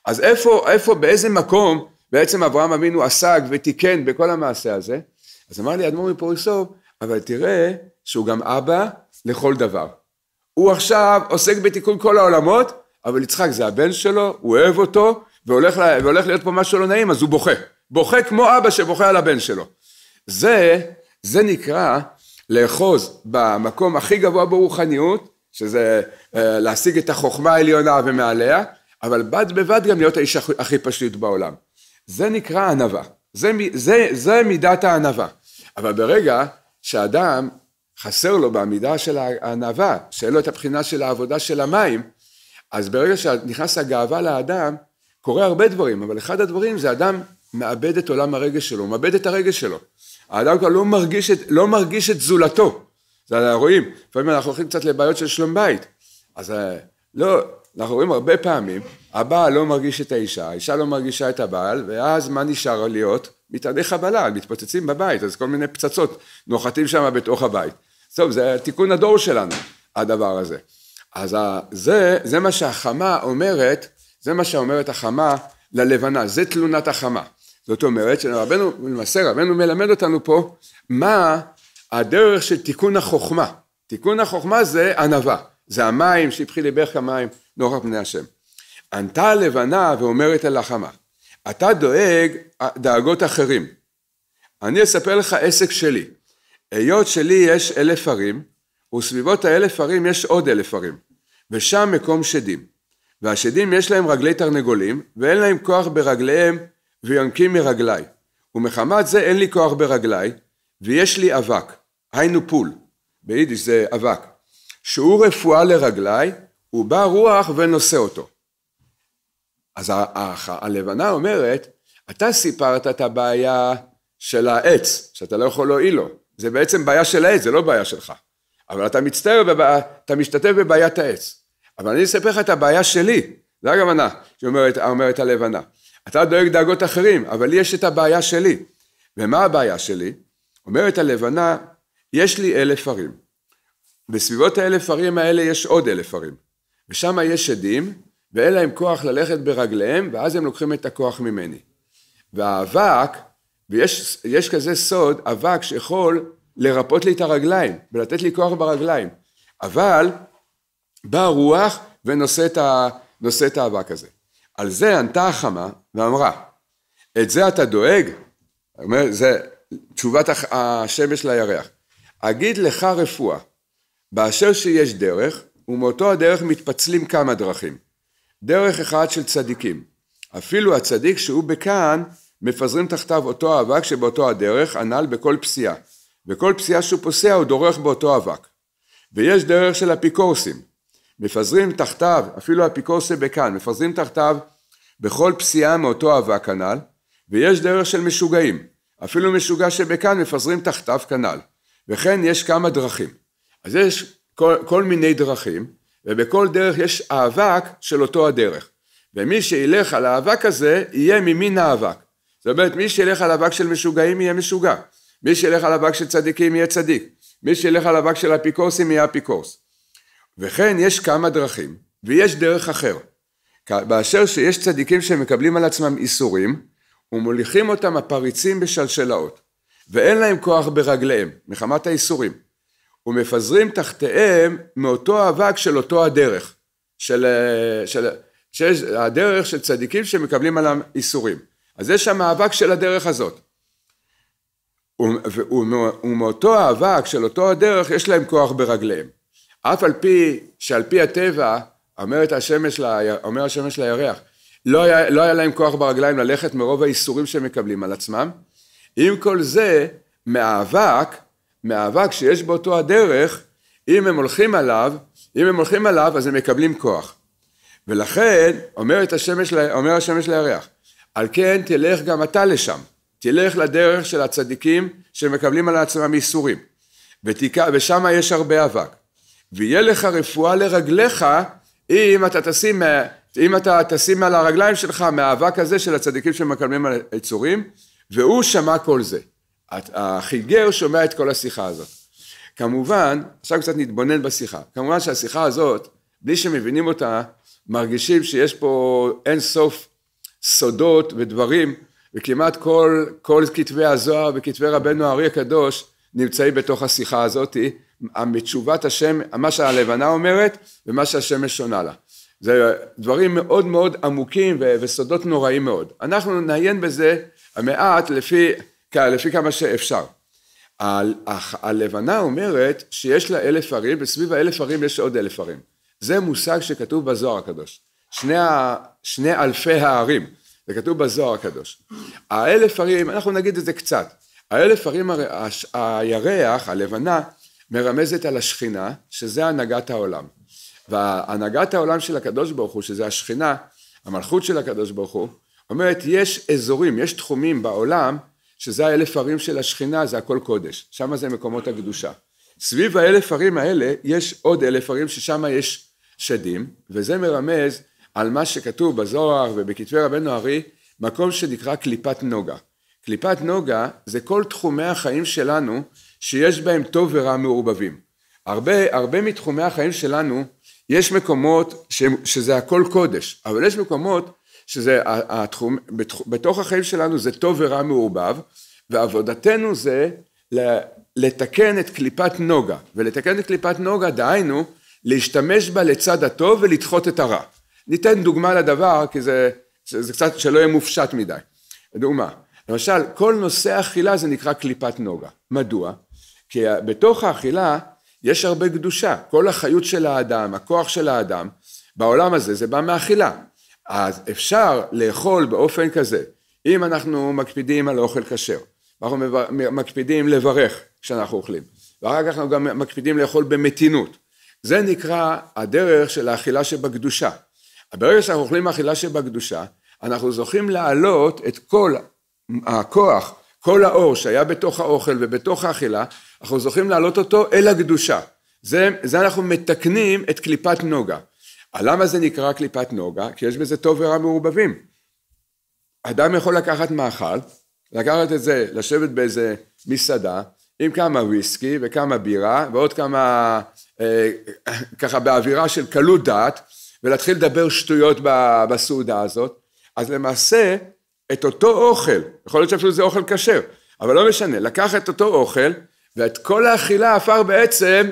אז איפה, איפה, באיזה מקום בעצם אברהם אבינו עסק ותיקן בכל המעשה הזה? אז אמר לי אדמו"ר מפוריסוב, אבל תראה שהוא גם אבא לכל דבר. הוא עכשיו עוסק בתיקון כל העולמות, אבל יצחק זה הבן שלו, הוא אוהב אותו, והולך, לה, והולך להיות פה משהו לא נעים, אז הוא בוכה. בוכה כמו אבא שבוכה על הבן שלו. זה, זה נקרא לאחוז במקום הכי גבוה ברוחניות, שזה אה, להשיג את החוכמה העליונה ומעליה, אבל בד בבד גם להיות האיש הכי פשוט בעולם. זה נקרא ענווה. זה, זה, זה מידת הענווה. אבל ברגע שאדם חסר לו בעמידה של הענווה, שאין לו את הבחינה של העבודה של המים, אז ברגע שנכנס הגאווה לאדם, קורה הרבה דברים, אבל אחד הדברים זה אדם מאבד את עולם הרגש שלו, מאבד את הרגש שלו. האדם כבר לא מרגיש את, לא מרגיש את זולתו. זה רואים, לפעמים אנחנו הולכים קצת לבעיות של שלום בית. אז אה, לא, אנחנו רואים הרבה פעמים הבעל לא מרגיש את האישה, האישה לא מרגישה את הבעל, ואז מה נשאר להיות? מטעני חבלה, מתפוצצים בבית, אז כל מיני פצצות נוחתים שם בתוך הבית. טוב, זה תיקון הדור שלנו, הדבר הזה. אז זה, זה מה שהחמה אומרת, זה מה שאומרת החמה ללבנה, זה תלונת החמה. זאת אומרת שרבנו, למעשה רבנו מלמד אותנו פה מה הדרך של תיקון החוכמה. תיקון החוכמה זה ענווה, זה המים שהפחי ליבך המים, נוכח פני השם. ענתה הלבנה ואומרת אל החמה, אתה דואג אה, דאגות אחרים. אני אספר לך עסק שלי. היות שלי יש אלף ערים, וסביבות האלף ערים יש עוד אלף ערים, ושם מקום שדים. והשדים יש להם רגלי תרנגולים, ואין להם כוח ברגליהם, ויונקים מרגליי. ומחמת זה אין לי כוח ברגליי, ויש לי אבק, היינו פול, ביידיש זה אבק, שהוא רפואה לרגליי, ובא רוח ונושא אותו. אז הלבנה אומרת, אתה סיפרת את הבעיה של העץ, שאתה לא יכול להועיל לו. זה בעצם בעיה של העץ, זה לא בעיה שלך. אבל אתה מצטער, בבעיה, אתה משתתף בבעיית העץ. אבל אני אספר לך את הבעיה שלי, זו הכוונה שאומרת אומרת הלבנה. אתה דואג דאגות אחרים, אבל לי יש את הבעיה שלי. ומה הבעיה שלי? אומרת הלבנה, יש לי אלף ערים. בסביבות האלף ערים האלה יש עוד אלף ערים. ושם יש עדים, ואין להם כוח ללכת ברגליהם, ואז הם לוקחים את הכוח ממני. והאבק, ויש כזה סוד, אבק שיכול לרפות לי את הרגליים, ולתת לי כוח ברגליים. אבל באה רוח ונושא את, ה, את האבק הזה. על זה ענתה החמה ואמרה, את זה אתה דואג? אומר, זה תשובת השמש לירח. אגיד לך רפואה, באשר שיש דרך, ומאותו הדרך מתפצלים כמה דרכים. דרך אחת של צדיקים. אפילו הצדיק שהוא בכאן, מפזרים תחתיו אותו אבק שבאותו הדרך, הנ"ל בכל פסיעה. וכל פסיעה שהוא פוסע הוא דורך באותו אבק. ויש דרך של אפיקורסים. מפזרים תחתיו, אפילו אפיקורסי בכאן, מפזרים תחתיו בכל פסיעה מאותו אבק הנ"ל. ויש דרך של משוגעים. אפילו משוגע שבכאן מפזרים תחתיו כנ"ל. וכן יש כמה דרכים. אז יש כל, כל מיני דרכים, ובכל דרך יש האבק של אותו הדרך. ומי שילך על האבק הזה, יהיה ממין האבק. זאת אומרת, מי שילך על אבק של משוגעים, יהיה משוגע. מי שילך על אבק של צדיקים, יהיה צדיק. מי שילך על אבק של אפיקורסים, יהיה אפיקורס. וכן, יש כמה דרכים, ויש דרך אחר. באשר שיש צדיקים שמקבלים על עצמם איסורים, ומוליכים אותם הפריצים בשלשלאות, ואין להם כוח ברגליהם, מחמת האיסורים. ומפזרים תחתיהם מאותו אבק של אותו הדרך, של, של, של של הדרך של צדיקים שמקבלים עליהם איסורים. אז יש שם האבק של הדרך הזאת. ומאותו האבק של אותו הדרך יש להם כוח ברגליהם. אף על פי שעל פי הטבע אומרת השמש, ל, אומר השמש לירח, לא היה, לא היה להם כוח ברגליים ללכת מרוב האיסורים שהם מקבלים על עצמם. עם כל זה, מהאבק מהאבק שיש באותו הדרך, אם הם הולכים עליו, אם הם הולכים עליו, אז הם מקבלים כוח. ולכן, אומרת השמש, אומר השמש לירח, על כן תלך גם אתה לשם, תלך לדרך של הצדיקים שמקבלים על עצמם ייסורים, ושם יש הרבה אבק. ויהיה לך רפואה לרגליך, אם אתה תשים, אם אתה תשים על הרגליים שלך מהאבק הזה של הצדיקים שמקבלים על יצורים, והוא שמע כל זה. החיגר שומע את כל השיחה הזאת. כמובן, עכשיו קצת נתבונן בשיחה, כמובן שהשיחה הזאת, בלי שמבינים אותה, מרגישים שיש פה אין סוף סודות ודברים, וכמעט כל, כל כתבי הזוהר וכתבי רבנו הארי הקדוש נמצאים בתוך השיחה הזאתי, מתשובת השם, מה שהלבנה אומרת ומה שהשמש שונה לה. זה דברים מאוד מאוד עמוקים וסודות נוראים מאוד. אנחנו נעיין בזה המעט לפי כן, לפי כמה שאפשר. הלבנה אומרת שיש לה אלף ערים, וסביב האלף ערים יש עוד אלף ערים. זה מושג שכתוב בזוהר הקדוש. שני, ה, שני אלפי הערים, זה כתוב בזוהר הקדוש. האלף ערים, אנחנו נגיד את זה קצת. האלף ערים, הש, הירח, הלבנה, מרמזת על השכינה, שזה הנהגת העולם. והנהגת העולם של הקדוש ברוך הוא, שזה השכינה, המלכות של הקדוש ברוך הוא, אומרת, יש אזורים, יש תחומים בעולם שזה האלף ערים של השכינה, זה הכל קודש, שם זה מקומות הקדושה. סביב האלף ערים האלה יש עוד אלף ערים ששם יש שדים, וזה מרמז על מה שכתוב בזוהר ובכתבי רבנו ארי, מקום שנקרא קליפת נוגה. קליפת נוגה זה כל תחומי החיים שלנו שיש בהם טוב ורע מעורבבים. הרבה, הרבה מתחומי החיים שלנו יש מקומות ש, שזה הכל קודש, אבל יש מקומות שזה התחום, בתוך החיים שלנו זה טוב ורע מעורבב, ועבודתנו זה לתקן את קליפת נוגה, ולתקן את קליפת נוגה דהיינו להשתמש בה לצד הטוב ולדחות את הרע. ניתן דוגמה לדבר, כי זה, זה קצת שלא יהיה מופשט מדי. דוגמה, למשל, כל נושא אכילה זה נקרא קליפת נוגה. מדוע? כי בתוך האכילה יש הרבה קדושה. כל החיות של האדם, הכוח של האדם, בעולם הזה זה בא מאכילה. אז אפשר לאכול באופן כזה, אם אנחנו מקפידים על אוכל כשר, אנחנו מקפידים לברך כשאנחנו אוכלים, ואחר כך אנחנו גם מקפידים לאכול במתינות. זה נקרא הדרך של האכילה שבקדושה. ברגע שאנחנו אוכלים אכילה שבקדושה, אנחנו זוכים להעלות את כל הכוח, כל האור שהיה בתוך האוכל ובתוך האכילה, אנחנו זוכים להעלות אותו אל הקדושה. זה, זה אנחנו מתקנים את קליפת נוגה. למה זה נקרא קליפת נוגה? כי יש בזה טוב ורע מעורבבים. אדם יכול לקחת מאכל, לקחת את זה, לשבת באיזה מסעדה, עם כמה וויסקי וכמה בירה ועוד כמה, אה, ככה באווירה של קלות דעת, ולהתחיל לדבר שטויות בסעודה הזאת, אז למעשה את אותו אוכל, יכול להיות שאפילו זה אוכל כשר, אבל לא משנה, לקח את אותו אוכל, ואת כל האכילה עפר בעצם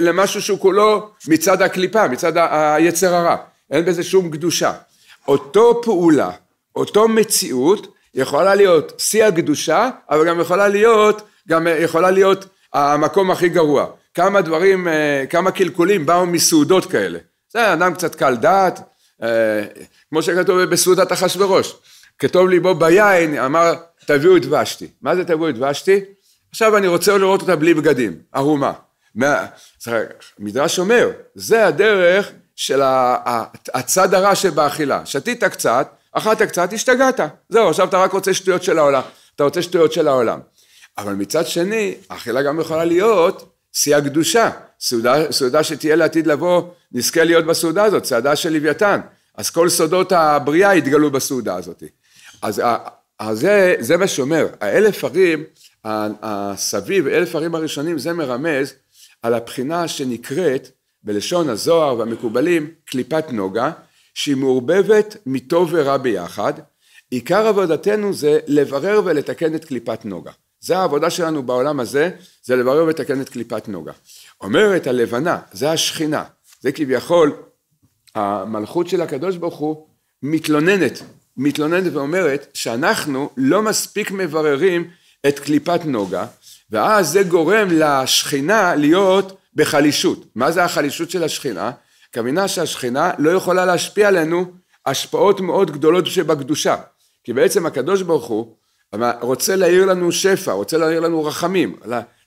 למשהו שהוא כולו מצד הקליפה, מצד היצר הרע, אין בזה שום קדושה. אותו פעולה, אותו מציאות, יכולה להיות שיא הקדושה, אבל גם יכולה להיות, גם אה, יכולה להיות המקום הכי גרוע. כמה דברים, אה, כמה קלקולים באו מסעודות כאלה. זה אדם קצת קל דעת, אה, כמו שכתוב בסעודת אחשורוש. כתוב ליבו ביין, אמר תביאו את ושתי. מה זה תביאו את ושתי? עכשיו אני רוצה לראות אותה בלי בגדים, ערומה. מה... המדרש אומר, זה הדרך של הצד הרע שבאכילה. שתית קצת, אכלת קצת, השתגעת. זהו, עכשיו אתה רק רוצה שטויות של העולם. אתה רוצה שטויות של העולם. אבל מצד שני, האכילה גם יכולה להיות שיא הקדושה. סעודה, סעודה שתהיה לעתיד לבוא, נזכה להיות בסעודה הזאת, סעדה של לוויתן. אז כל סודות הבריאה יתגלו בסעודה הזאת. אז, אז זה, זה מה שאומר, האלף ערים, הסביב אלף הרים הראשונים זה מרמז על הבחינה שנקראת בלשון הזוהר והמקובלים קליפת נוגה שהיא מעורבבת מטוב ורע ביחד עיקר עבודתנו זה לברר ולתקן את קליפת נוגה זה העבודה שלנו בעולם הזה זה לברר ולתקן את קליפת נוגה אומרת הלבנה זה השכינה זה כביכול המלכות של הקדוש ברוך הוא מתלוננת מתלוננת ואומרת שאנחנו לא מספיק מבררים את קליפת נוגה, ואז זה גורם לשכינה להיות בחלישות. מה זה החלישות של השכינה? כמינה שהשכינה לא יכולה להשפיע עלינו השפעות מאוד גדולות שבקדושה. כי בעצם הקדוש ברוך הוא רוצה להעיר לנו שפע, רוצה להעיר לנו רחמים,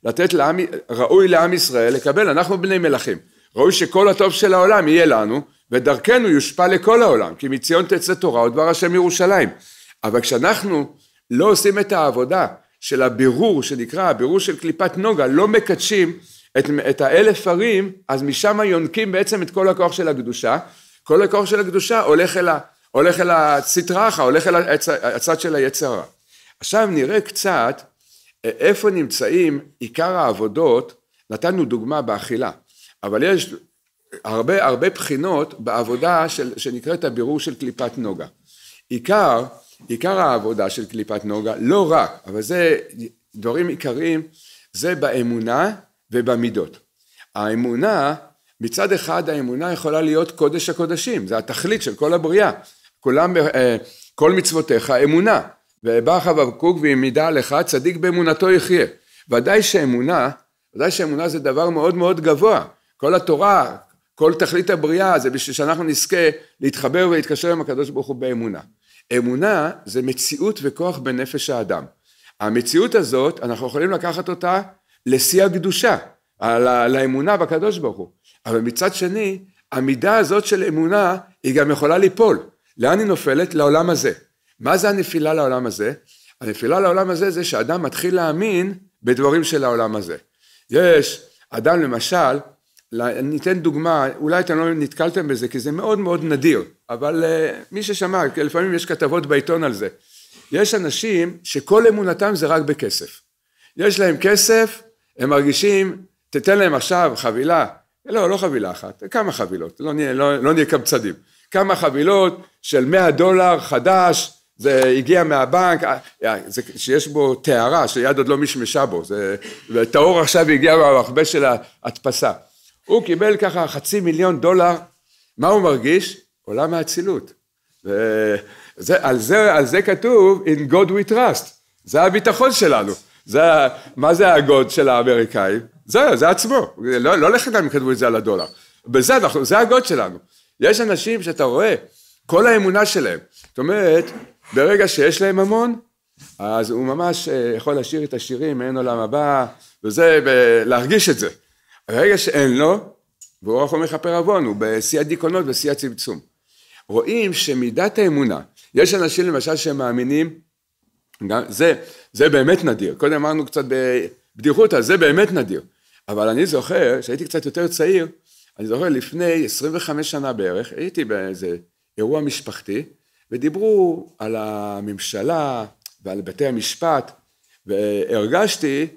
לתת לעם, ראוי לעם ישראל לקבל, אנחנו בני מלכים. ראוי שכל הטוב של העולם יהיה לנו, ודרכנו יושפע לכל העולם, כי מציון תצא תורה ודבר השם ירושלים. אבל כשאנחנו לא עושים את העבודה של הבירור שנקרא הבירור של קליפת נוגה, לא מקדשים את, את האלף ערים, אז משם יונקים בעצם את כל הכוח של הקדושה, כל הכוח של הקדושה הולך אל, ה, הולך אל הצטרחה, הולך אל הצד של היצרה. עכשיו נראה קצת אה, איפה נמצאים עיקר העבודות, נתנו דוגמה באכילה, אבל יש הרבה הרבה בחינות בעבודה של, שנקראת הבירור של קליפת נוגה. עיקר עיקר העבודה של קליפת נוגה, לא רק, אבל זה דברים עיקריים, זה באמונה ובמידות. האמונה, מצד אחד האמונה יכולה להיות קודש הקודשים, זה התכלית של כל הבריאה. כולם, אה, כל מצוותיך אמונה. ובא חבקוק והעמידה עליך, צדיק באמונתו יחיה. ודאי שאמונה, ודאי שאמונה זה דבר מאוד מאוד גבוה. כל התורה, כל תכלית הבריאה זה בשביל שאנחנו נזכה להתחבר ולהתקשר עם הקדוש ברוך הוא באמונה. אמונה זה מציאות וכוח בנפש האדם. המציאות הזאת, אנחנו יכולים לקחת אותה לשיא הקדושה, לאמונה בקדוש ברוך הוא. אבל מצד שני, המידה הזאת של אמונה, היא גם יכולה ליפול. לאן היא נופלת? לעולם הזה. מה זה הנפילה לעולם הזה? הנפילה לעולם הזה זה שאדם מתחיל להאמין בדברים של העולם הזה. יש אדם למשל אני אתן דוגמה, אולי אתם לא נתקלתם בזה כי זה מאוד מאוד נדיר, אבל אה, מי ששמע, לפעמים יש כתבות בעיתון על זה. יש אנשים שכל אמונתם זה רק בכסף. יש להם כסף, הם מרגישים, תתן להם עכשיו חבילה, לא, לא חבילה אחת, כמה חבילות, לא נהיה, לא, לא נהיה קמצדים, כמה חבילות של 100 דולר חדש, זה הגיע מהבנק, אה, אה, זה, שיש בו טהרה, שיד עוד לא משמשה בו, זה, וטהור עכשיו הגיע מהמחבש של ההדפסה. הוא קיבל ככה חצי מיליון דולר, מה הוא מרגיש? עולם האצילות. על, על זה כתוב In God we trust, זה הביטחון שלנו. זה, מה זה הגוד של האמריקאים? זה, זה עצמו, לא, לא לחינם הם כתבו את זה על הדולר. בזה אנחנו, זה הגוד שלנו. יש אנשים שאתה רואה, כל האמונה שלהם. זאת אומרת, ברגע שיש להם ממון, אז הוא ממש אה, יכול לשיר את השירים, אין עולם הבא, וזה, להרגיש את זה. ברגע שאין לו, והוא רחום לא מכפר עוון, הוא בשיא הדיכאונות ושיא הצמצום. רואים שמידת האמונה, יש אנשים למשל שמאמינים, זה, זה באמת נדיר, קודם אמרנו קצת בבדיחות, אז זה באמת נדיר, אבל אני זוכר, כשהייתי קצת יותר צעיר, אני זוכר לפני 25 שנה בערך, הייתי באיזה אירוע משפחתי, ודיברו על הממשלה ועל בתי המשפט, והרגשתי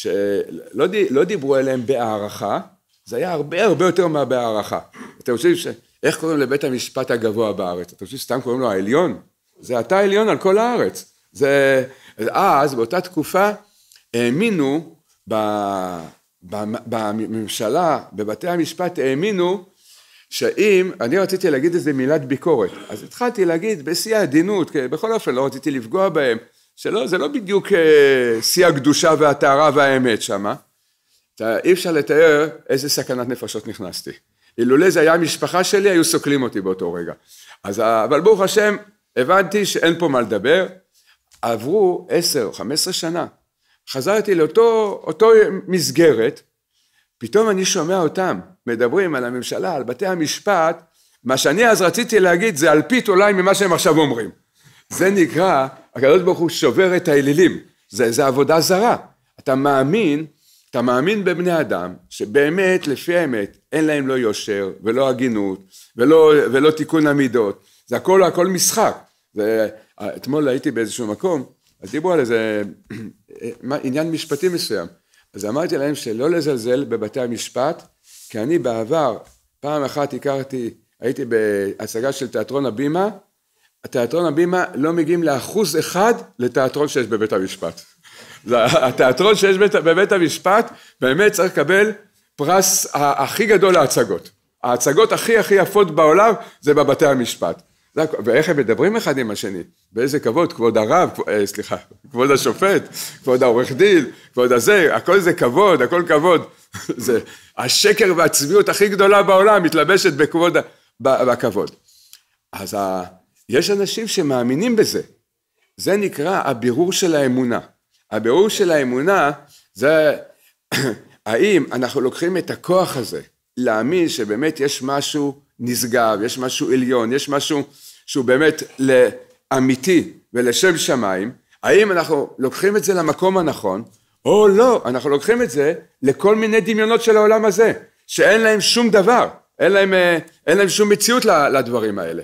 שלא לא דיברו עליהם בהערכה, זה היה הרבה הרבה יותר מהבהערכה. אתם חושבים, ש... איך קוראים לבית המשפט הגבוה בארץ? אתם חושבים שסתם קוראים לו העליון? זה אתה עליון על כל הארץ. זה... אז באותה תקופה האמינו ב... בממשלה, בבתי המשפט, האמינו שאם, אני רציתי להגיד איזה מילת ביקורת, אז התחלתי להגיד בשיא העדינות, בכל אופן לא רציתי לפגוע בהם, שלא, זה לא בדיוק אה, שיא הקדושה והטהרה והאמת שמה. אי אפשר לתאר איזה סכנת נפשות נכנסתי. אילולא זה היה המשפחה שלי, היו סוקלים אותי באותו רגע. אז, אה, אבל ברוך השם, הבנתי שאין פה מה לדבר. עברו עשר או חמש עשרה שנה. חזרתי לאותו מסגרת, פתאום אני שומע אותם מדברים על הממשלה, על בתי המשפט, מה שאני אז רציתי להגיד זה אלפית אולי ממה שהם עכשיו אומרים. זה נקרא הקדוש ברוך הוא שובר את האלילים, זה, זה עבודה זרה. אתה מאמין, אתה מאמין בבני אדם, שבאמת, לפי האמת, אין להם לא יושר, ולא הגינות, ולא, ולא תיקון המידות, זה הכל, הכל משחק. זה, אתמול הייתי באיזשהו מקום, אז דיברו על איזה [CLEARS THROAT] עניין משפטי מסוים. אז אמרתי להם שלא לזלזל בבתי המשפט, כי אני בעבר, פעם אחת הכרתי, הייתי בהצגה של תיאטרון הבימה, התיאטרון הבימה לא מגיעים לאחוז אחד לתיאטרון שיש בבית המשפט. התיאטרון שיש בבית, בבית המשפט באמת צריך לקבל פרס הכי גדול להצגות. ההצגות הכי הכי יפות בעולם זה בבתי המשפט. ואיך הם מדברים אחד עם השני, באיזה כבוד, כבוד הרב, אה, סליחה, כבוד השופט, כבוד העורך דין, כבוד הזה, הכל זה כבוד, הכל כבוד. [LAUGHS] זה השקר והצביעות הכי גדולה בעולם מתלבשת בכבוד, בכבוד. אז יש אנשים שמאמינים בזה. זה נקרא הבירור של האמונה. הבירור של האמונה זה [CLEARS THROAT] האם אנחנו לוקחים את הכוח הזה להאמין שבאמת יש משהו נשגב, יש משהו עליון, יש משהו שהוא באמת לאמיתי ולשם שמיים, האם אנחנו לוקחים את זה למקום הנכון, או לא, אנחנו לוקחים את זה לכל מיני דמיונות של העולם הזה, שאין להם שום דבר, אין להם, אה, אין להם שום מציאות לדברים האלה.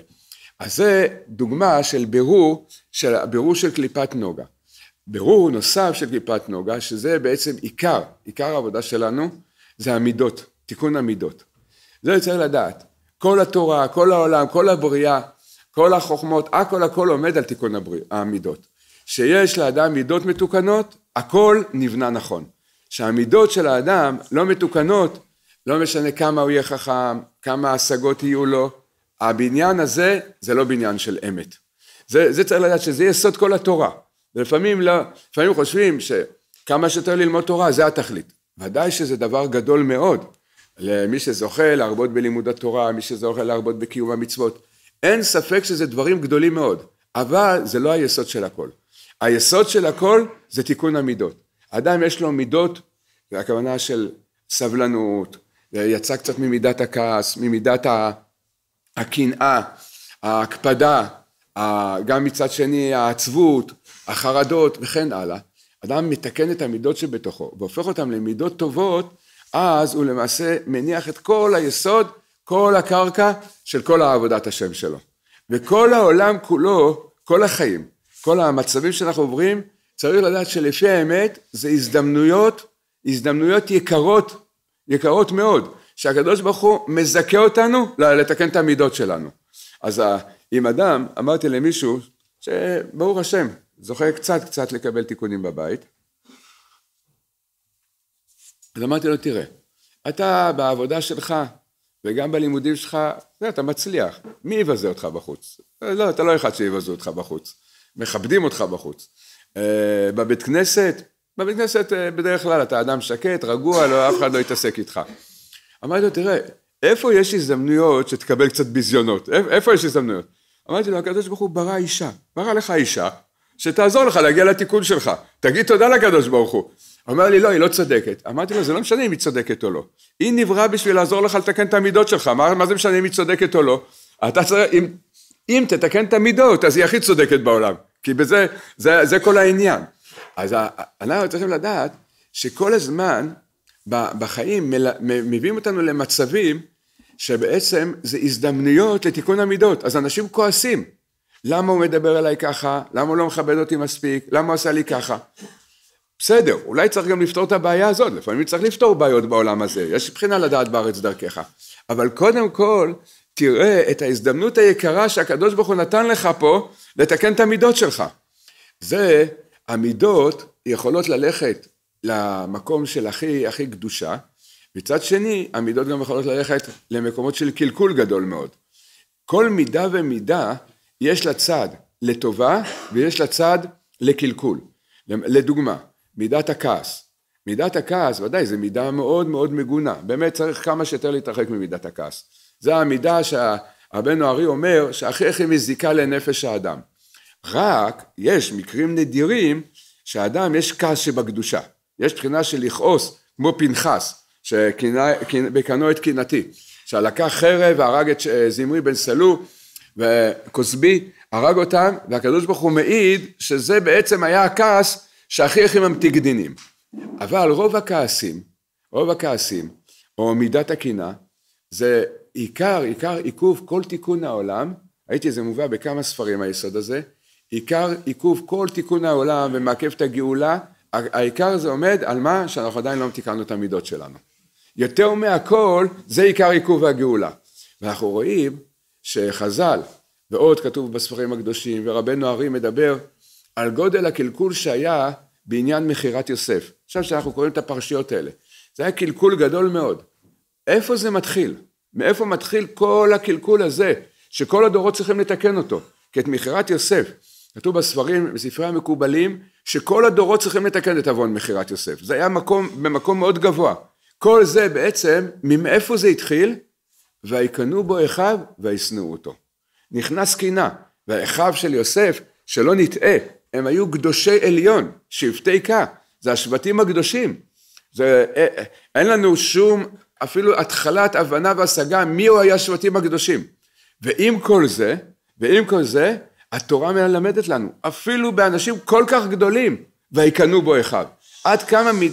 אז זה דוגמה של בירור, של הבירור של קליפת נוגה. בירור נוסף של קליפת נוגה, שזה בעצם עיקר, עיקר העבודה שלנו, זה המידות, תיקון המידות. זה צריך לדעת. כל התורה, כל העולם, כל הבריאה, כל החוכמות, הכל הכל עומד על תיקון הבריא, המידות. שיש לאדם מידות מתוקנות, הכל נבנה נכון. שהמידות של האדם לא מתוקנות, לא משנה כמה הוא יהיה חכם, כמה השגות יהיו לו, הבניין הזה זה לא בניין של אמת. זה, זה צריך לדעת שזה יסוד כל התורה. ולפעמים לא, לפעמים חושבים שכמה שיותר ללמוד תורה זה התכלית. ודאי שזה דבר גדול מאוד. למי שזוכה להרבות בלימוד התורה, מי שזוכה להרבות בקיום המצוות. אין ספק שזה דברים גדולים מאוד, אבל זה לא היסוד של הכל. היסוד של הכל זה תיקון המידות. אדם יש לו מידות, זה הכוונה של סבלנות, יצא קצת ממידת הכעס, ממידת ה... הקנאה, ההקפדה, גם מצד שני העצבות, החרדות וכן הלאה. אדם מתקן את המידות שבתוכו והופך אותן למידות טובות, אז הוא למעשה מניח את כל היסוד, כל הקרקע של כל העבודת השם שלו. וכל העולם כולו, כל החיים, כל המצבים שאנחנו עוברים, צריך לדעת שלפי האמת זה הזדמנויות, הזדמנויות יקרות, יקרות מאוד. שהקדוש ברוך הוא מזכה אותנו לתקן את המידות שלנו. אז אם אדם, אמרתי למישהו, שברוך השם, זוכה קצת קצת לקבל תיקונים בבית. אז אמרתי לו, תראה, אתה בעבודה שלך וגם בלימודים שלך, זה, אתה מצליח, מי יבזה אותך בחוץ? לא, אתה לא אחד שיבזו אותך בחוץ, מכבדים אותך בחוץ. אה, בבית כנסת, בבית כנסת אה, בדרך כלל אתה אדם שקט, רגוע, לא, אף אחד לא יתעסק איתך. אמרתי לו, תראה, איפה יש הזדמנויות שתקבל קצת ביזיונות? איפה יש הזדמנויות? אמרתי לו, הקדוש ברוך הוא ברא אישה, ברא לך אישה, שתעזור לך להגיע לתיקון שלך, תגיד תודה לקדוש ברוך הוא. אומר לי, לא, היא לא צודקת. אמרתי לו, זה לא משנה אם היא צודקת או לא. היא נבראה בשביל לעזור לך לתקן את המידות שלך, מה, מה זה משנה אם היא צודקת או לא? אתה צריך, אם, אם תתקן את המידות, אז היא הכי צודקת בעולם, כי בזה, זה, זה כל העניין. אז אנחנו צריכים לדעת שכל הזמן בחיים מביאים אותנו למצבים שבעצם זה הזדמנויות לתיקון המידות, אז אנשים כועסים. למה הוא מדבר אליי ככה? למה הוא לא מכבד אותי מספיק? למה הוא עשה לי ככה? בסדר, אולי צריך גם לפתור את הבעיה הזאת, לפעמים צריך לפתור בעיות בעולם הזה, יש בחינה לדעת בארץ דרכך. אבל קודם כל, תראה את ההזדמנות היקרה שהקדוש ברוך הוא נתן לך פה לתקן את המידות שלך. זה, המידות יכולות ללכת למקום של הכי הכי קדושה, מצד שני המידות גם יכולות ללכת למקומות של קלקול גדול מאוד. כל מידה ומידה יש לה צד לטובה ויש לה צד לקלקול. לדוגמה, מידת הכעס. מידת הכעס, ודאי, זו מידה מאוד מאוד מגונה. באמת צריך כמה שיותר להתרחק ממידת הכעס. זו המידה שהבן נוהרי אומר שהכי הכי מזיקה לנפש האדם. רק יש מקרים נדירים שהאדם יש כעס שבקדושה. יש בחינה של לכעוס, כמו פנחס, שבקנו את קנאתי, שלקח חרב והרג את אה, זמרי בן סלו וכוסבי, הרג אותם, והקדוש ברוך הוא מעיד שזה בעצם היה הכעס שהכי הכי ממתיק דינים. אבל רוב הכעסים, רוב הכעסים, או מידת הקנאה, זה עיקר, עיקר עיכוב כל תיקון העולם, הייתי זה מובא בכמה ספרים היסוד הזה, עיקר עיכוב כל תיקון העולם ומעכב את הגאולה העיקר זה עומד על מה שאנחנו עדיין לא תיקנו את המידות שלנו. יותר מהכל זה עיקר עיכוב הגאולה. ואנחנו רואים שחז"ל ועוד כתוב בספרים הקדושים ורבנו ארי מדבר על גודל הקלקול שהיה בעניין מכירת יוסף. עכשיו שאנחנו קוראים את הפרשיות האלה. זה היה קלקול גדול מאוד. איפה זה מתחיל? מאיפה מתחיל כל הקלקול הזה שכל הדורות צריכים לתקן אותו? כי את מכירת יוסף כתוב בספרים, בספרי המקובלים, שכל הדורות צריכים לתקן את עוון מכירת יוסף. זה היה מקום, במקום מאוד גבוה. כל זה בעצם, מאיפה זה התחיל? ויקנאו בו אחיו וישנאו אותו. נכנס קינה, והאחיו של יוסף, שלא נטעה, הם היו קדושי עליון, שבטי קה, זה השבטים הקדושים. זה, אה, אה, אין לנו שום אפילו התחלת הבנה והשגה מיהו היה השבטים הקדושים. ועם כל זה, ועם כל זה, התורה מלמדת לנו, אפילו באנשים כל כך גדולים, ויקנאו בו אחד. עד כמה, מיד,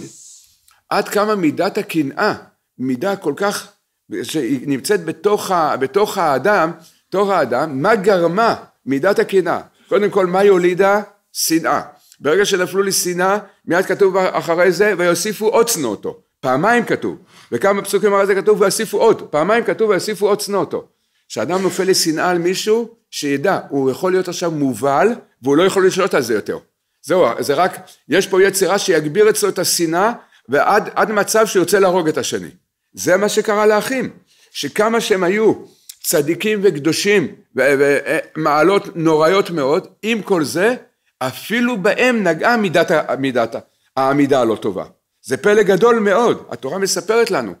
עד כמה מידת הקנאה, מידה כל כך, שהיא נמצאת בתוך, ה, בתוך האדם, תוך האדם, מה גרמה מידת הקנאה? קודם כל, מה יולידה? שנאה. ברגע שנפלו לי שנאה, מיד כתוב אחרי זה, ויוסיפו עוד שנוא אותו. פעמיים כתוב. וכמה פסוקים אחרי זה כתוב, ויוסיפו עוד. פעמיים כתוב, ויוסיפו עוד שנוא אותו. כשאדם נופל לשנאה על מישהו, שידע, הוא יכול להיות עכשיו מובל, והוא לא יכול לשלוט על זה יותר. זהו, זה רק, יש פה יצירה שיגביר אצלו את השנאה, ועד מצב שהוא יוצא להרוג את השני. זה מה שקרה לאחים, שכמה שהם היו צדיקים וקדושים, ומעלות אה, נוראיות מאוד, עם כל זה, אפילו בהם נגעה מידת, מידת העמידה הלא טובה. זה פלא גדול מאוד, התורה מספרת לנו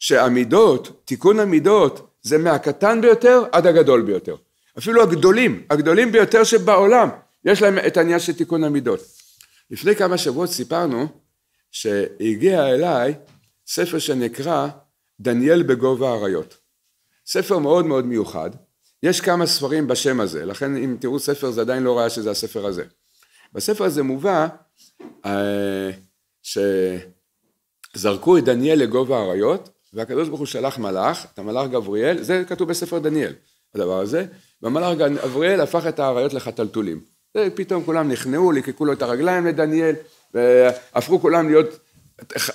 שעמידות, תיקון עמידות, זה מהקטן ביותר עד הגדול ביותר. אפילו הגדולים, הגדולים ביותר שבעולם, יש להם את העניין של תיקון המידות. לפני כמה שבועות סיפרנו שהגיע אליי ספר שנקרא דניאל בגובה האריות. ספר מאוד מאוד מיוחד, יש כמה ספרים בשם הזה, לכן אם תראו ספר זה עדיין לא ראה שזה הספר הזה. בספר הזה מובא אה, שזרקו את דניאל לגובה האריות והקדוש ברוך הוא שלח מלאך, את המלאך גבריאל, זה כתוב בספר דניאל, הדבר הזה, והמלאך גבריאל הפך את האריות לחתלתולים. אה, פתאום כולם נכנעו, ליקקו לו את הרגליים לדניאל, והפכו כולם להיות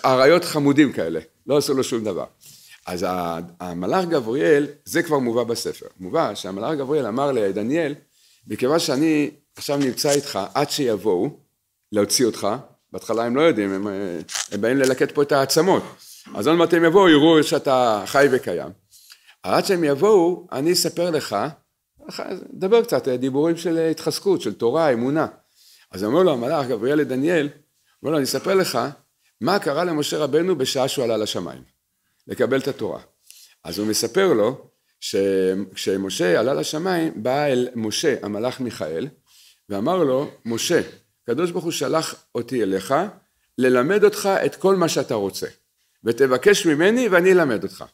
אריות חמודים כאלה, לא עשו לו שום דבר. אז המלאך גבריאל, זה כבר מובא בספר. מובא שהמלאך גבריאל אמר לדניאל, מכיוון שאני עכשיו נמצא איתך עד שיבואו להוציא אותך, בהתחלה הם לא יודעים, הם, אה, הם באים ללקט פה את העצמות. אז עוד מעט הם יבואו, יראו שאתה חי וקיים. עד שהם יבואו, אני אספר לך, דבר קצת, אה, דיבורים של אה, התחזקות, של תורה, אמונה. אז אומר לו המלאך, גבריאל לדניאל, אומר לו, אני אספר לך מה קרה למשה רבנו בשעה שהוא עלה לשמיים, לקבל את התורה. אז הוא מספר לו, שכשמשה עלה לשמיים, בא אל משה המלאך מיכאל, ואמר לו, משה, הקדוש ברוך הוא שלח אותי אליך ללמד אותך את כל מה שאתה רוצה. ותבקש ממני ואני אלמד אותך.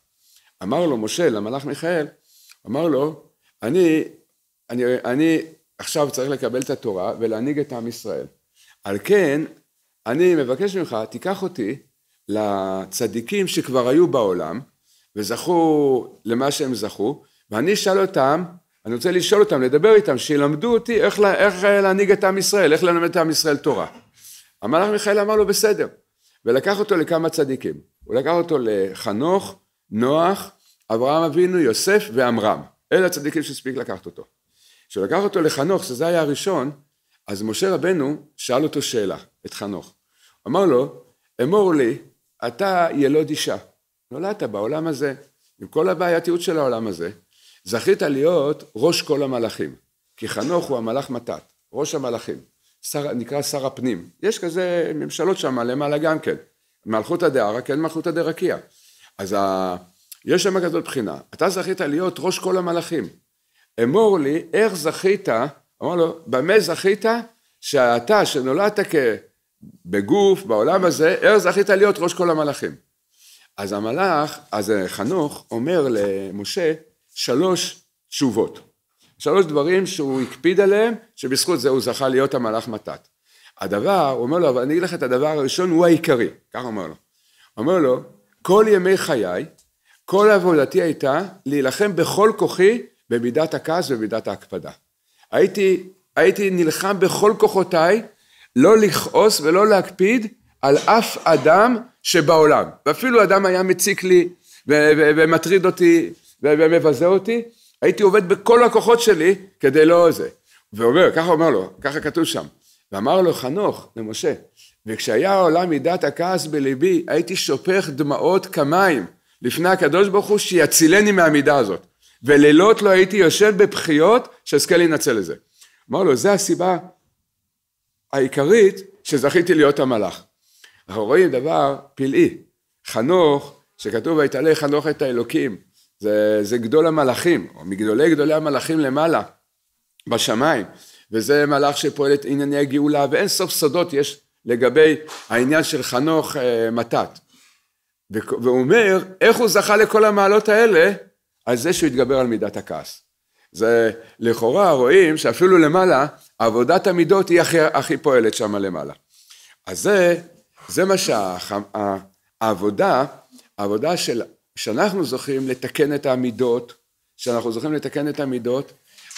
אמר לו משה, למלאך מיכאל, אמר לו, אני, אני, אני עכשיו צריך לקבל את התורה ולהנהיג את עם ישראל. על כן, אני מבקש ממך, תיקח אותי לצדיקים שכבר היו בעולם, וזכו למה שהם זכו, ואני אשאל אותם, אני רוצה לשאול אותם, לדבר איתם, שילמדו אותי איך, לה, איך להנהיג את עם ישראל, איך ללמד את עם ישראל תורה. המלאך מיכאל אמר לו, בסדר, ולקח אותו לכמה צדיקים. הוא לקח אותו לחנוך, נוח, אברהם אבינו, יוסף ועמרם. אלה הצדיקים שהספיק לקחת אותו. כשהוא לקח אותו לחנוך, שזה היה הראשון, אז משה רבנו שאל אותו שאלה, את חנוך. אמר לו, אמור לי, אתה ילוד אישה. נולדת בעולם הזה, עם כל הבעייתיות של העולם הזה, זכית להיות ראש כל המלאכים. כי חנוך הוא המלאך מתת, ראש המלאכים. שר, נקרא שר הפנים. יש כזה ממשלות שם למעלה גם כן. מלכותא דערא כן מלכותא דרקיע. אז ה... יש שם כזאת בחינה, אתה זכית להיות ראש כל המלאכים. אמור לי, איך זכית, אמר לו, במה זכית שאתה, שנולדת כ... בגוף, בעולם הזה, איך זכית להיות ראש כל המלאכים. אז המלאך, אז אה, חנוך אומר למשה שלוש תשובות. שלוש דברים שהוא הקפיד עליהם, שבזכות זה הוא זכה להיות המלאך מתת. הדבר, הוא אומר לו, אבל אני אגיד לך את הדבר הראשון, הוא העיקרי, כך אומר לו. הוא אומר לו, כל ימי חיי, כל עבודתי הייתה להילחם בכל כוחי במידת הכעס ובמידת ההקפדה. הייתי, הייתי נלחם בכל כוחותיי לא לכעוס ולא להקפיד על אף אדם שבעולם. ואפילו אדם היה מציק לי ומטריד אותי ומבזה אותי, הייתי עובד בכל הכוחות שלי כדי לא זה. ואומר, ככה אומר לו, ככה כתוב שם, ואמר לו חנוך, למשה, וכשהיה העולם מידת הכעס בליבי, הייתי שופך דמעות כמים לפני הקדוש ברוך הוא שיצילני מהמידה הזאת. ולילות לא הייתי יושב בבחיות שאזכה להינצל לזה. אמר לו, זו הסיבה העיקרית שזכיתי להיות המלאך. אנחנו רואים דבר פלאי. חנוך, שכתוב ויתעלה חנוך את האלוקים, זה, זה גדול המלאכים, או מגדולי גדולי המלאכים למעלה, בשמיים. וזה מהלך שפועל את ענייני הגאולה, ואין סוף סודות יש לגבי העניין של חנוך אה, מתת. והוא אומר, איך הוא זכה לכל המעלות האלה? על זה שהוא התגבר על מידת הכעס. זה לכאורה רואים שאפילו למעלה, עבודת המידות היא הכי, הכי פועלת שם למעלה. אז זה, זה מה שהעבודה, העבודה של, שאנחנו זוכים לתקן את המידות, שאנחנו זוכים לתקן את המידות,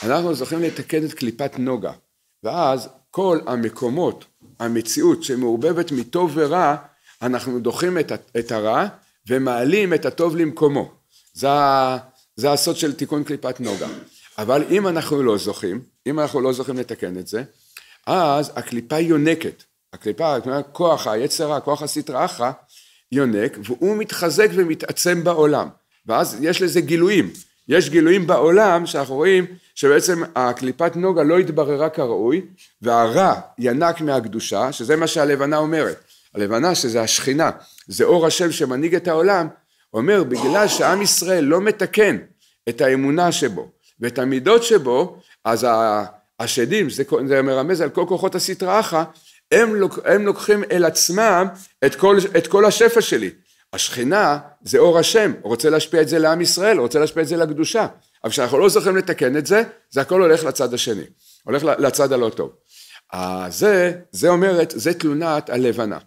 אנחנו זוכים לתקן את קליפת נוגה, ואז כל המקומות, המציאות שמעורבבת מטוב ורע, אנחנו דוחים את, את הרע ומעלים את הטוב למקומו. זה, זה הסוד של תיקון קליפת נוגה. אבל אם אנחנו לא זוכים, אם אנחנו לא זוכים לתקן את זה, אז הקליפה יונקת. הקליפה, כוח היצרה, כוח הסטרא אחרא, יונק, והוא מתחזק ומתעצם בעולם. ואז יש לזה גילויים. יש גילויים בעולם שאנחנו רואים שבעצם הקליפת נוגה לא התבררה כראוי והרע ינק מהקדושה שזה מה שהלבנה אומרת הלבנה שזה השכינה זה אור השם שמנהיג את העולם אומר בגלל שעם ישראל לא מתקן את האמונה שבו ואת המידות שבו אז השדים זה, זה מרמז על כל כוחות הסטרא אחא הם, לוק, הם לוקחים אל עצמם את כל, את כל השפע שלי השכינה זה אור השם, הוא רוצה להשפיע את זה לעם ישראל, הוא רוצה להשפיע את זה לקדושה. אבל כשאנחנו לא זוכרים לתקן את זה, זה הכל הולך לצד השני, הולך לצד הלא טוב. אה, זה, זה אומרת, זה תלונת הלבנה.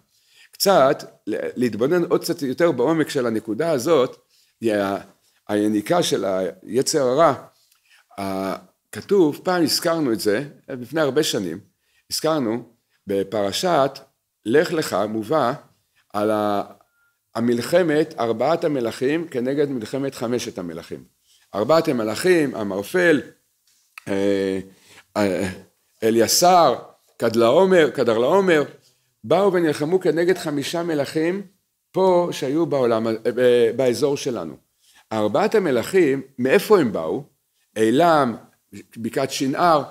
קצת, להתבונן עוד קצת יותר בעומק של הנקודה הזאת, היניקה של היצר הרע, אה, כתוב, פעם הזכרנו את זה, לפני הרבה שנים, הזכרנו בפרשת לך לך מובא על המלחמת, ארבעת המלכים כנגד מלחמת חמשת המלכים. ארבעת המלכים, המרפל, אה, אה, אליסר, כדלעומר, כדרלעומר, באו ונלחמו כנגד חמישה מלכים פה שהיו בעולם, אה, באזור שלנו. ארבעת המלכים, מאיפה הם באו? אילם, בקעת שנער,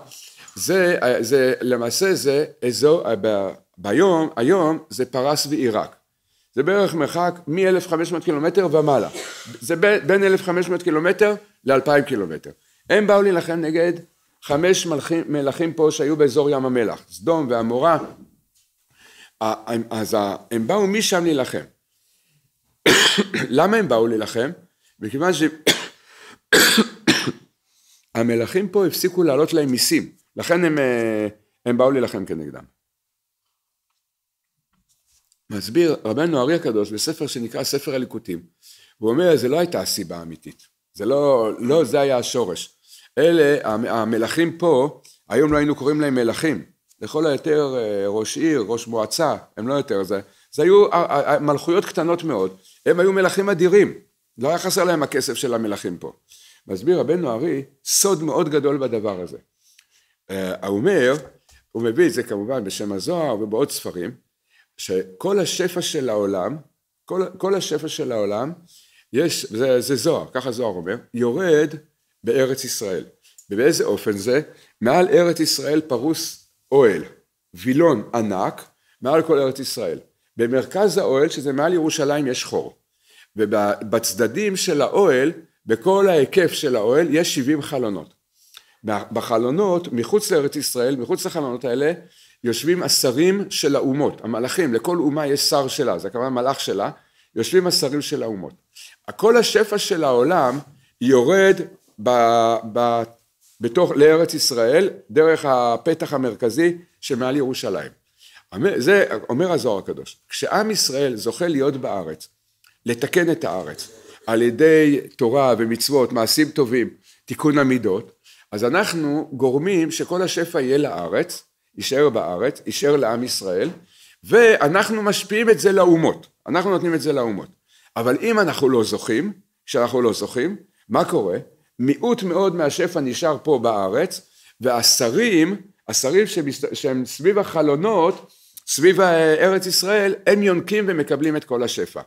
זה, זה למעשה זה אזור, ב, ביום, היום זה פרס ועיראק. זה בערך מרחק מ-1,500 קילומטר ומעלה. זה בין 1,500 קילומטר ל-2,000 קילומטר. הם באו להילחם נגד חמש מלכים, מלכים פה שהיו באזור ים המלח, סדום ועמורה. אז הם באו משם להילחם. [COUGHS] למה הם באו להילחם? מכיוון שהמלכים [COUGHS] פה הפסיקו להעלות להם מיסים, לכן הם, אה, הם באו להילחם כנגדם. מסביר רבנו אריה הקדוש בספר שנקרא ספר הליקוטים, הוא אומר זה לא הייתה הסיבה האמיתית, זה לא, לא זה היה השורש, אלה המלכים פה, היום לא היינו קוראים להם מלכים, לכל היותר אה, ראש עיר, ראש מועצה, הם לא יותר, זה, זה היו מלכויות קטנות מאוד, הם היו מלכים אדירים, לא היה חסר להם הכסף של המלכים פה. מסביר רבנו ארי סוד מאוד גדול בדבר הזה. אה, הוא אומר, הוא מביא את זה כמובן בשם הזוהר ובעוד ספרים, שכל השפע של העולם, כל, כל השפע של העולם, יש, זה, זה זוהר, ככה זוהר אומר, יורד בארץ ישראל. ובאיזה אופן זה? מעל ארץ ישראל פרוס אוהל, וילון ענק, מעל כל ארץ ישראל. במרכז האוהל, שזה מעל ירושלים, יש חור. ובצדדים של האוהל, בכל ההיקף של האוהל, יש 70 חלונות. בחלונות, מחוץ לארץ ישראל, מחוץ לחלונות האלה, יושבים השרים של האומות, המלאכים, לכל אומה יש שר שלה, זה כמובן מלאך שלה, יושבים השרים של האומות. כל השפע של העולם יורד ב, ב, בתוך, לארץ ישראל דרך הפתח המרכזי שמעל ירושלים. זה אומר הזוהר הקדוש, כשעם ישראל זוכה להיות בארץ, לתקן את הארץ על ידי תורה ומצוות, מעשים טובים, תיקון המידות, אז אנחנו גורמים שכל השפע יהיה לארץ יישאר בארץ, יישאר לעם ישראל, ואנחנו משפיעים את זה לאומות, אנחנו נותנים את זה לאומות. אבל אם אנחנו לא זוכים, כשאנחנו לא זוכים, מה קורה? מיעוט מאוד מהשפע נשאר פה בארץ, והשרים, השרים שמסת... שהם סביב החלונות, סביב אה, ארץ ישראל, הם יונקים ומקבלים את כל השפע.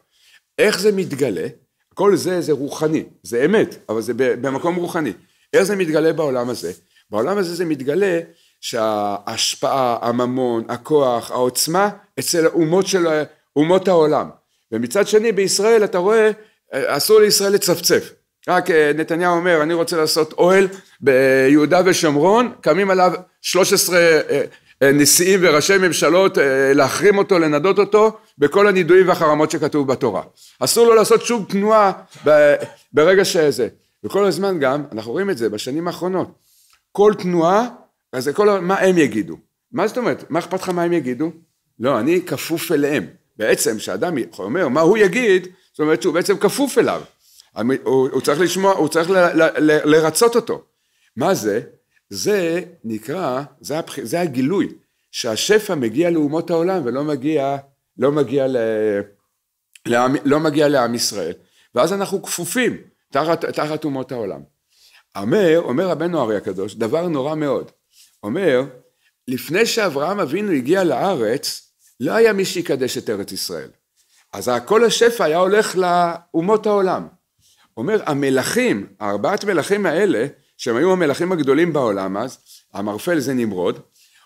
איך זה מתגלה? כל זה זה רוחני, זה אמת, אבל זה במקום רוחני. איך זה מתגלה בעולם הזה? בעולם הזה זה מתגלה שההשפעה, הממון, הכוח, העוצמה אצל אומות, של, אומות העולם. ומצד שני בישראל אתה רואה אסור לישראל לצפצף. רק אה, נתניהו אומר אני רוצה לעשות אוהל ביהודה ושומרון קמים עליו 13 אה, אה, נשיאים וראשי ממשלות להחרים אותו לנדות אותו בכל הנידויים והחרמות שכתוב בתורה אסור לו לעשות שום תנועה ברגע שזה וכל הזמן גם אנחנו רואים את זה בשנים האחרונות כל תנועה אז הכל, מה הם יגידו? מה זאת אומרת? מה אכפת לך מה הם יגידו? לא, אני כפוף אליהם. בעצם, כשאדם אומר מה הוא יגיד, זאת אומרת שהוא בעצם כפוף אליו. הוא, הוא צריך לשמוע, הוא צריך ל, ל, ל, לרצות אותו. מה זה? זה נקרא, זה, הבח... זה הגילוי, שהשפע מגיע לאומות העולם ולא מגיע, לא מגיע, ל... לעם... לא מגיע לעם ישראל, ואז אנחנו כפופים תחת, תחת אומות העולם. אומר, אומר רבנו ארי הקדוש, דבר נורא מאוד, אומר, לפני שאברהם אבינו הגיע לארץ, לא היה מי שיקדש את ארץ ישראל. אז כל השפע היה הולך לאומות העולם. אומר, המלכים, ארבעת מלכים האלה, שהם היו המלכים הגדולים בעולם אז, המרפל זה נמרוד,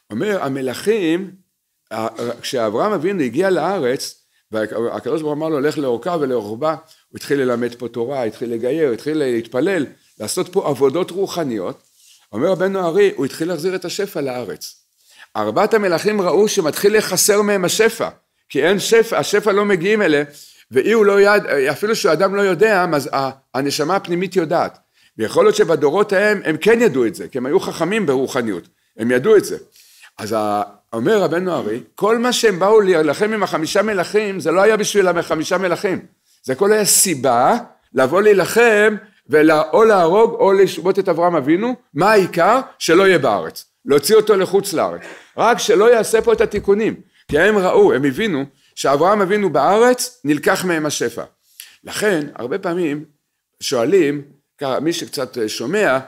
אומר, המלכים, כשאברהם אבינו הגיע לארץ, והקדוש ברוך הוא אמר לו, לך לאורכה ולרוחבה, הוא התחיל ללמד פה תורה, התחיל לגייר, התחיל להתפלל, לעשות פה עבודות רוחניות, אומר רבנו ארי, הוא התחיל להחזיר את השפע לארץ. ארבעת המלכים ראו שמתחיל לחסר מהם השפע, כי אין שפע, השפע לא מגיעים אליה, ואי הוא לא יד, אפילו שאדם לא יודע, אז הנשמה הפנימית יודעת. ויכול להיות שבדורות ההם, הם כן ידעו את זה, כי הם היו חכמים ברוחניות, הם ידעו את זה. אז אומר רבנו ארי, כל מה שהם באו להילחם עם החמישה מלכים, זה לא היה בשביל החמישה מלכים, זה הכל היה סיבה לבוא להילחם ואו להרוג או לשבות את אברהם אבינו, מה העיקר? שלא יהיה בארץ, להוציא אותו לחוץ לארץ, רק שלא יעשה פה את התיקונים, כי הם ראו, הם הבינו שאברהם אבינו בארץ נלקח מהם השפע. לכן הרבה פעמים שואלים, מי שקצת אה, שומע,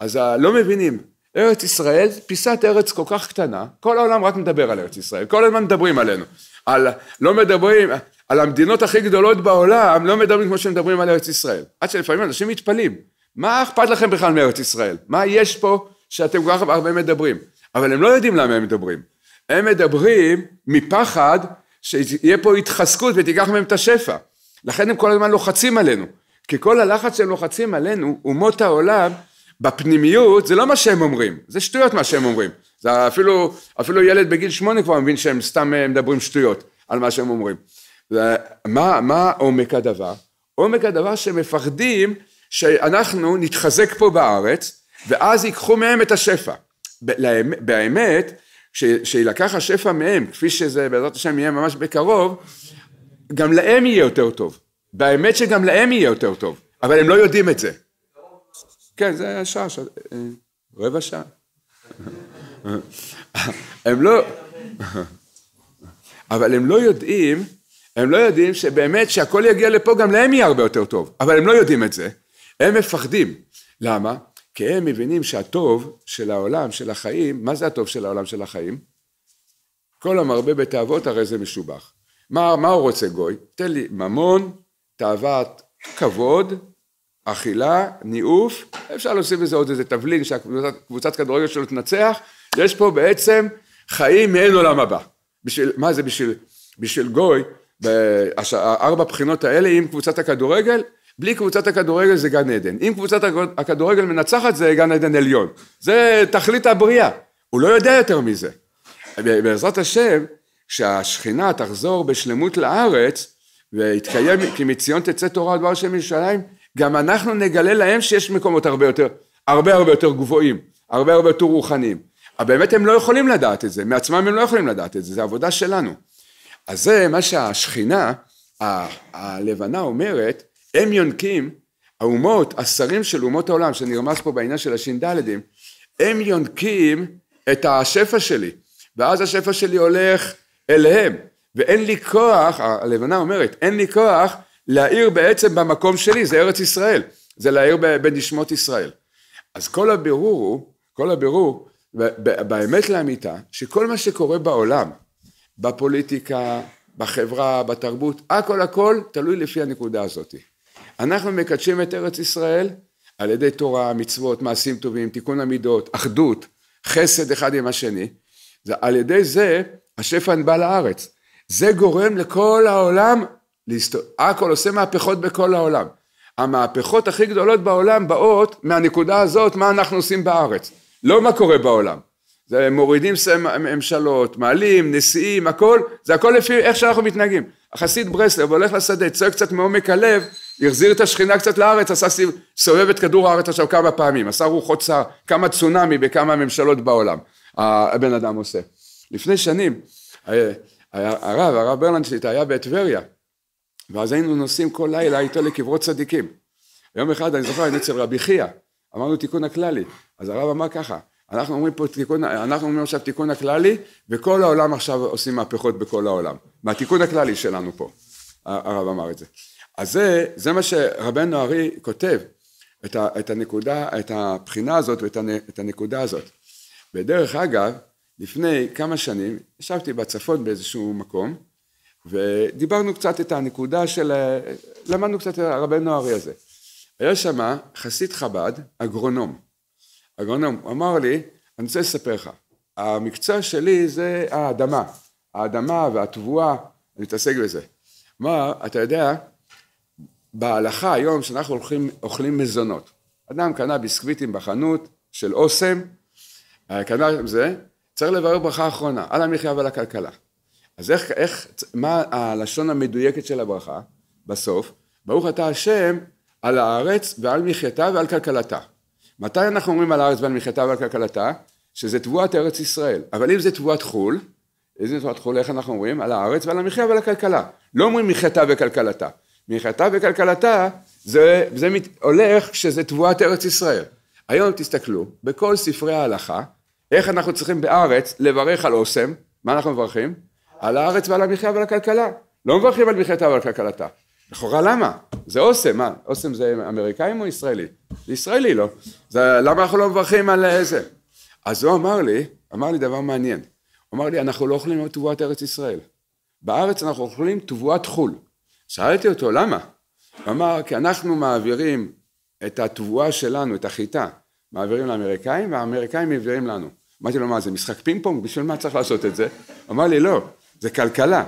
אז אה, לא מבינים, ארץ ישראל, פיסת ארץ כל כך קטנה, כל העולם רק מדבר על ארץ ישראל, כל הזמן מדברים עלינו, על לא מדברים, על המדינות הכי גדולות בעולם לא מדברים כמו שמדברים על ארץ ישראל. עד שלפעמים אנשים מתפלאים, מה אכפת לכם בכלל מארץ ישראל? מה יש פה שאתם כל כך הרבה מדברים? אבל הם לא יודעים למה הם מדברים. הם מדברים מפחד שיהיה פה התחזקות ותיקח מהם את השפע. לכן הם כל הזמן לוחצים עלינו. כי כל הלחץ שהם לוחצים עלינו, אומות העולם, בפנימיות, זה לא מה שהם אומרים, זה שטויות מה שהם אומרים. זה אפילו, אפילו ילד בגיל שמונה כבר מבין שהם סתם אה, מדברים שטויות על מה שהם אומרים. מה, מה עומק הדבר? עומק הדבר שמפחדים שאנחנו נתחזק פה בארץ ואז ייקחו מהם את השפע. באמת, שיילקח השפע מהם, כפי שזה בעזרת השם יהיה ממש בקרוב, גם להם יהיה יותר טוב. באמת שגם להם יהיה יותר טוב, אבל הם לא יודעים את זה. כן, זה היה שעה, רבע שעה. [LAUGHS] הם לא... [LAUGHS] אבל הם לא יודעים הם לא יודעים שבאמת שהכל יגיע לפה, גם להם יהיה הרבה יותר טוב, אבל הם לא יודעים את זה, הם מפחדים. למה? כי הם מבינים שהטוב של העולם, של החיים, מה זה הטוב של העולם של החיים? כל המרבה בתאוות הרי זה משובח. מה, מה הוא רוצה גוי? תן לי ממון, תאוות כבוד, אכילה, ניאוף, אפשר להוסיף לזה עוד איזה תבלין שהקבוצת כדורגל שלו תנצח, יש פה בעצם חיים מעין עולם הבא. בשביל, מה זה בשביל, בשביל גוי? ארבע בחינות האלה עם קבוצת הכדורגל, בלי קבוצת הכדורגל זה גן עדן. אם קבוצת הכדורגל מנצחת זה גן עדן עליון. זה תכלית הבריאה. הוא לא יודע יותר מזה. בעזרת השם, שהשכינה תחזור בשלמות לארץ, ויתקיים, כי מציון תצא תורה ודבר השם מירושלים, גם אנחנו נגלה להם שיש מקומות הרבה יותר, הרבה הרבה יותר גבוהים, הרבה הרבה יותר רוחניים. אבל באמת הם לא יכולים לדעת את זה, מעצמם הם לא יכולים לדעת את זה, זה עבודה שלנו. אז זה מה שהשכינה ה- הלבנה אומרת, הם יונקים, האומות, השרים של אומות העולם, שנרמז פה בעניין של הש"דים, הם יונקים את השפע שלי, ואז השפע שלי הולך אליהם, ואין לי כוח, הלבנה אומרת, אין לי כוח להאיר בעצם במקום שלי, זה ארץ ישראל, זה להאיר בנשמות ישראל. אז כל הבירור הוא, כל הבירור, באמת לאמיתה, שכל מה שקורה בעולם, בפוליטיקה, בחברה, בתרבות, הכל הכל תלוי לפי הנקודה הזאת. אנחנו מקדשים את ארץ ישראל על ידי תורה, מצוות, מעשים טובים, תיקון המידות, אחדות, חסד אחד עם השני, זה, על ידי זה השפע בא לארץ. זה גורם לכל העולם, להסת... הכל עושה מהפכות בכל העולם. המהפכות הכי גדולות בעולם באות מהנקודה הזאת, מה אנחנו עושים בארץ, לא מה קורה בעולם. זה מורידים ממשלות, מעלים, נשיאים, הכל, זה הכל לפי איך שאנחנו מתנהגים. החסיד ברסלב הולך לשדה, צועק קצת מעומק הלב, החזיר את השכינה קצת לארץ, עשה סיב, סובב את כדור הארץ עכשיו כמה פעמים, עשה רוחות צר, כמה צונאמי בכמה ממשלות בעולם, הבן אדם עושה. לפני שנים, אה, הרב, הרב ברלנדשיט היה בטבריה, ואז היינו נוסעים כל לילה איתו לקברות צדיקים. יום אחד, אני זוכר, היינו אצל רבי חייא, אמרנו תיקון הכללי, אז הרב אמר ככה, אנחנו אומרים פה תיקון, אנחנו אומרים עכשיו תיקון הכללי, וכל העולם עכשיו עושים מהפכות בכל העולם. מהתיקון הכללי שלנו פה, הרב אמר את זה. אז זה, זה מה שרבנו ארי כותב, את, ה, את הנקודה, את הבחינה הזאת ואת הנ, הנקודה הזאת. ודרך אגב, לפני כמה שנים, ישבתי בצפון באיזשהו מקום, ודיברנו קצת את הנקודה של, למדנו קצת את הרבנו ארי הזה. היה שם חסיד חב"ד, אגרונום. הגאון אמר לי, אני רוצה לספר לך, המקצוע שלי זה האדמה, האדמה והתבואה, אני מתעסק בזה. כלומר, אתה יודע, בהלכה היום שאנחנו הולכים, אוכלים מזונות, אדם קנה ביסקוויטים בחנות של אוסם, אה, קנה עם זה, צריך לברר ברכה אחרונה, על המחיה ועל הכלכלה. אז איך, איך, מה הלשון המדויקת של הברכה בסוף? ברוך אתה השם על הארץ ועל מחייתה ועל כלכלתה. מתי אנחנו אומרים על הארץ ועל מחייתה ועל כלכלתה? שזה תבואת ארץ ישראל. אבל אם זה תבואת חו"ל, איזה תבואת חו"ל, איך אנחנו אומרים? על הארץ ועל המחיה ועל הכלכלה. לא אומרים מחייתה וכלכלתה. מחייתה וכלכלתה, זה, זה מת, הולך שזה תבואת ארץ ישראל. היום תסתכלו, בכל ספרי ההלכה, איך אנחנו צריכים בארץ לברך על אוסם, מה אנחנו מברכים? על הארץ ועל המחיה ועל הכלכלה. לא מברכים על מחייתה ועל כלכלתה. לכאורה למה? זה אוסם, מה? אוסם זה אמריקאים או ישראלי? זה ישראלי לא. זה, למה אנחנו לא מברכים על אה, זה? אז הוא אמר לי, אמר לי דבר מעניין. הוא אמר לי, אנחנו לא אוכלים את תבואת ארץ ישראל. בארץ אנחנו אוכלים תבואת חו"ל. שאלתי אותו, למה? הוא אמר, כי אנחנו מעבירים את התבואה שלנו, את החיטה, מעבירים לאמריקאים, והאמריקאים מעבירים לנו. אמרתי לו, מה זה משחק פינג פונג? בשביל מה צריך לעשות את זה? הוא אמר לי, לא, זה כלכלה.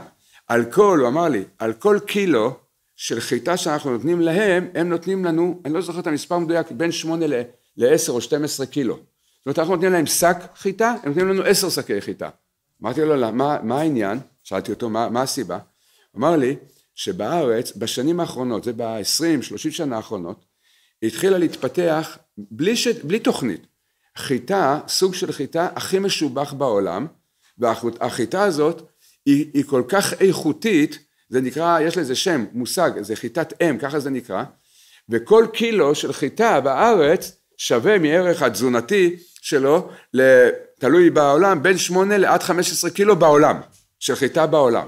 על כל, הוא אמר לי, על כל קילו של חיטה שאנחנו נותנים להם, הם נותנים לנו, אני לא זוכר את המספר המדויק, בין 8 ל-10 או 12 קילו. זאת אומרת, אנחנו נותנים להם שק חיטה, הם נותנים לנו 10 שקי חיטה. אמרתי לו, לא, מה, מה העניין? שאלתי אותו, מה, מה הסיבה? אמר לי, שבארץ, בשנים האחרונות, זה ב-20-30 שנה האחרונות, התחילה להתפתח, בלי, ש... בלי תוכנית, חיטה, סוג של חיטה הכי משובח בעולם, והחיטה הזאת היא, היא כל כך איכותית, זה נקרא, יש לזה שם, מושג, זה חיטת אם, ככה זה נקרא, וכל קילו של חיטה בארץ שווה מערך התזונתי שלו, תלוי בעולם, בין 8 לעד 15 קילו בעולם, של חיטה בעולם.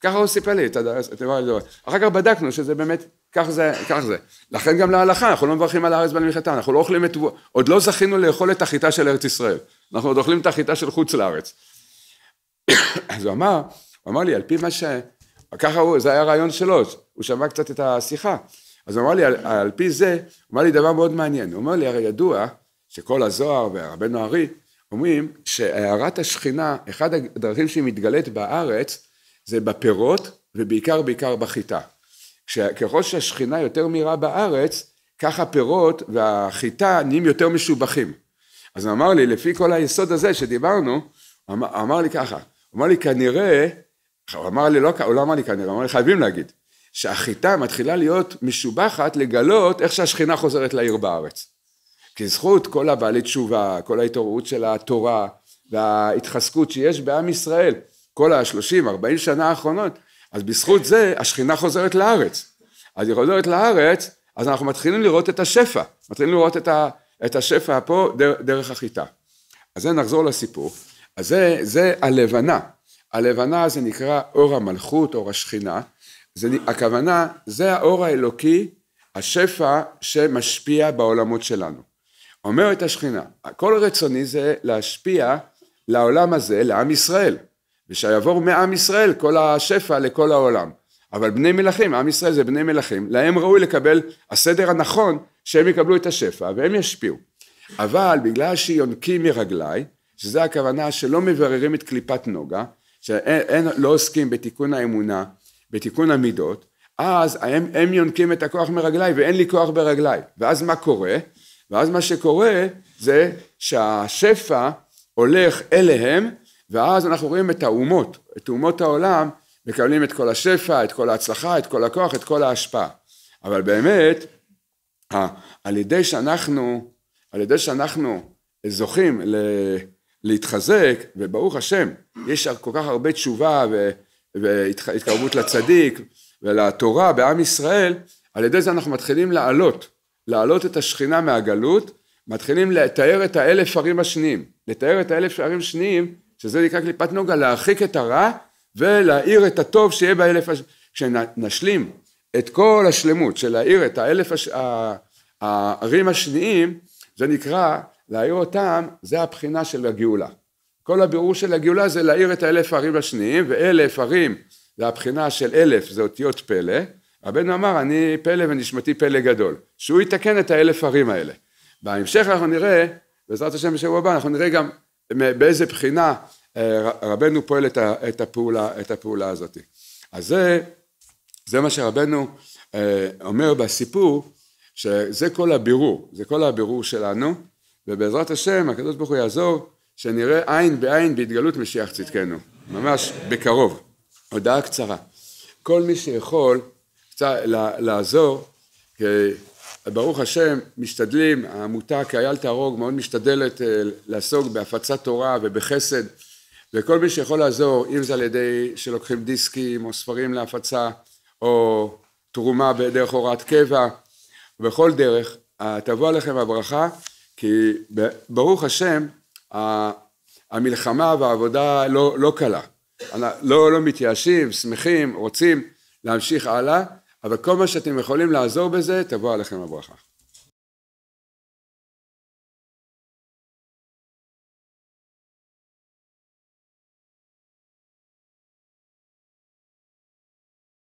ככה הוא סיפר לי את הדבר הזה. אחר כך בדקנו שזה באמת, כך זה, כך זה. לכן גם להלכה, אנחנו לא מברכים על הארץ בלמיכתה, אנחנו לא אוכלים את, עוד לא זכינו לאכול את החיטה של ארץ ישראל, אנחנו עוד אוכלים את החיטה של חוץ לארץ. [COUGHS] אז הוא אמר, הוא אמר לי, על פי מה ש... ככה הוא, זה היה הרעיון שלו, הוא שמע קצת את השיחה. אז הוא אמר לי, על, על פי זה, הוא אמר לי דבר מאוד מעניין. הוא אומר לי, הרי ידוע שכל הזוהר והרבנו הארי אומרים שהערת השכינה, אחד הדרכים שהיא מתגלית בארץ, זה בפירות ובעיקר בעיקר בחיטה. ככל שהשכינה יותר מהירה בארץ, כך הפירות והחיטה נהיים יותר משובחים. אז הוא אמר לי, לפי כל היסוד הזה שדיברנו, אמר, אמר לי ככה, הוא אמר לי, כנראה הוא אמר לי, לא, הוא לא אמר לי כנראה, הוא אמר לי, חייבים להגיד, שהחיטה מתחילה להיות משובחת לגלות איך שהשכינה חוזרת לעיר בארץ. כי זכות כל הבעלי תשובה, כל ההתעוררות של התורה וההתחזקות שיש בעם ישראל, כל השלושים, ארבעים שנה האחרונות, אז בזכות זה השכינה חוזרת לארץ. אז היא חוזרת לארץ, אז אנחנו מתחילים לראות את השפע, מתחילים לראות את, ה, את השפע פה דרך, דרך החיטה. אז זה נחזור לסיפור, אז זה, זה הלבנה. הלבנה זה נקרא אור המלכות, אור השכינה, זה, הכוונה, זה האור האלוקי, השפע שמשפיע בעולמות שלנו. אומרת השכינה, כל רצוני זה להשפיע לעולם הזה, לעם ישראל, ושיעבור מעם ישראל כל השפע לכל העולם. אבל בני מלכים, עם ישראל זה בני מלכים, להם ראוי לקבל הסדר הנכון שהם יקבלו את השפע והם ישפיעו. אבל בגלל שיונקים מרגליי, שזה הכוונה שלא מבררים את קליפת נוגה, שלא עוסקים בתיקון האמונה, בתיקון המידות, אז הם, הם יונקים את הכוח מרגליי ואין לי כוח ברגליי. ואז מה קורה? ואז מה שקורה זה שהשפע הולך אליהם, ואז אנחנו רואים את האומות, את אומות העולם, מקבלים את כל השפע, את כל ההצלחה, את כל הכוח, את כל ההשפעה. אבל באמת, על ידי שאנחנו, על ידי שאנחנו זוכים ל... להתחזק, וברוך השם, יש כל כך הרבה תשובה והתקרבות לצדיק ולתורה בעם ישראל, על ידי זה אנחנו מתחילים לעלות, לעלות את השכינה מהגלות, מתחילים לתאר את האלף ערים השניים, לתאר את האלף ערים השניים, שזה נקרא קליפת נוגה, להרחיק את הרע ולהאיר את הטוב שיהיה באלף, הש... כשנשלים את כל השלמות של להאיר את האלף הש... הערים השניים, זה נקרא להעיר אותם זה הבחינה של הגאולה. כל הבירור של הגאולה זה להעיר את האלף ערים השניים, ואלף ערים זה הבחינה של אלף, זה אותיות פלא. רבנו אמר, אני פלא ונשמתי פלא גדול. שהוא יתקן את האלף ערים האלה. בהמשך אנחנו נראה, בעזרת השם בשבוע הבא, אנחנו נראה גם באיזה בחינה אה, רבנו פועל את הפעולה, את הפעולה הזאת. אז זה, זה מה שרבנו אה, אומר בסיפור, שזה כל הבירור, זה כל הבירור שלנו. ובעזרת השם הקדוש ברוך הוא יעזור שנראה עין בעין בהתגלות משיח צדקנו, ממש בקרוב. הודעה קצרה. כל מי שיכול קצת לעזור, ברוך השם, משתדלים, העמותה כאייל תהרוג מאוד משתדלת אה, לעסוק בהפצת תורה ובחסד, וכל מי שיכול לעזור, אם זה על ידי שלוקחים דיסקים או ספרים להפצה, או תרומה דרך הוראת קבע, בכל דרך, אה, תבוא עליכם הברכה. כי ברוך השם, המלחמה והעבודה לא, לא קלה. לא, לא מתייאשים, שמחים, רוצים להמשיך הלאה, אבל כל מה שאתם יכולים לעזור בזה, תבוא עליכם הברכה.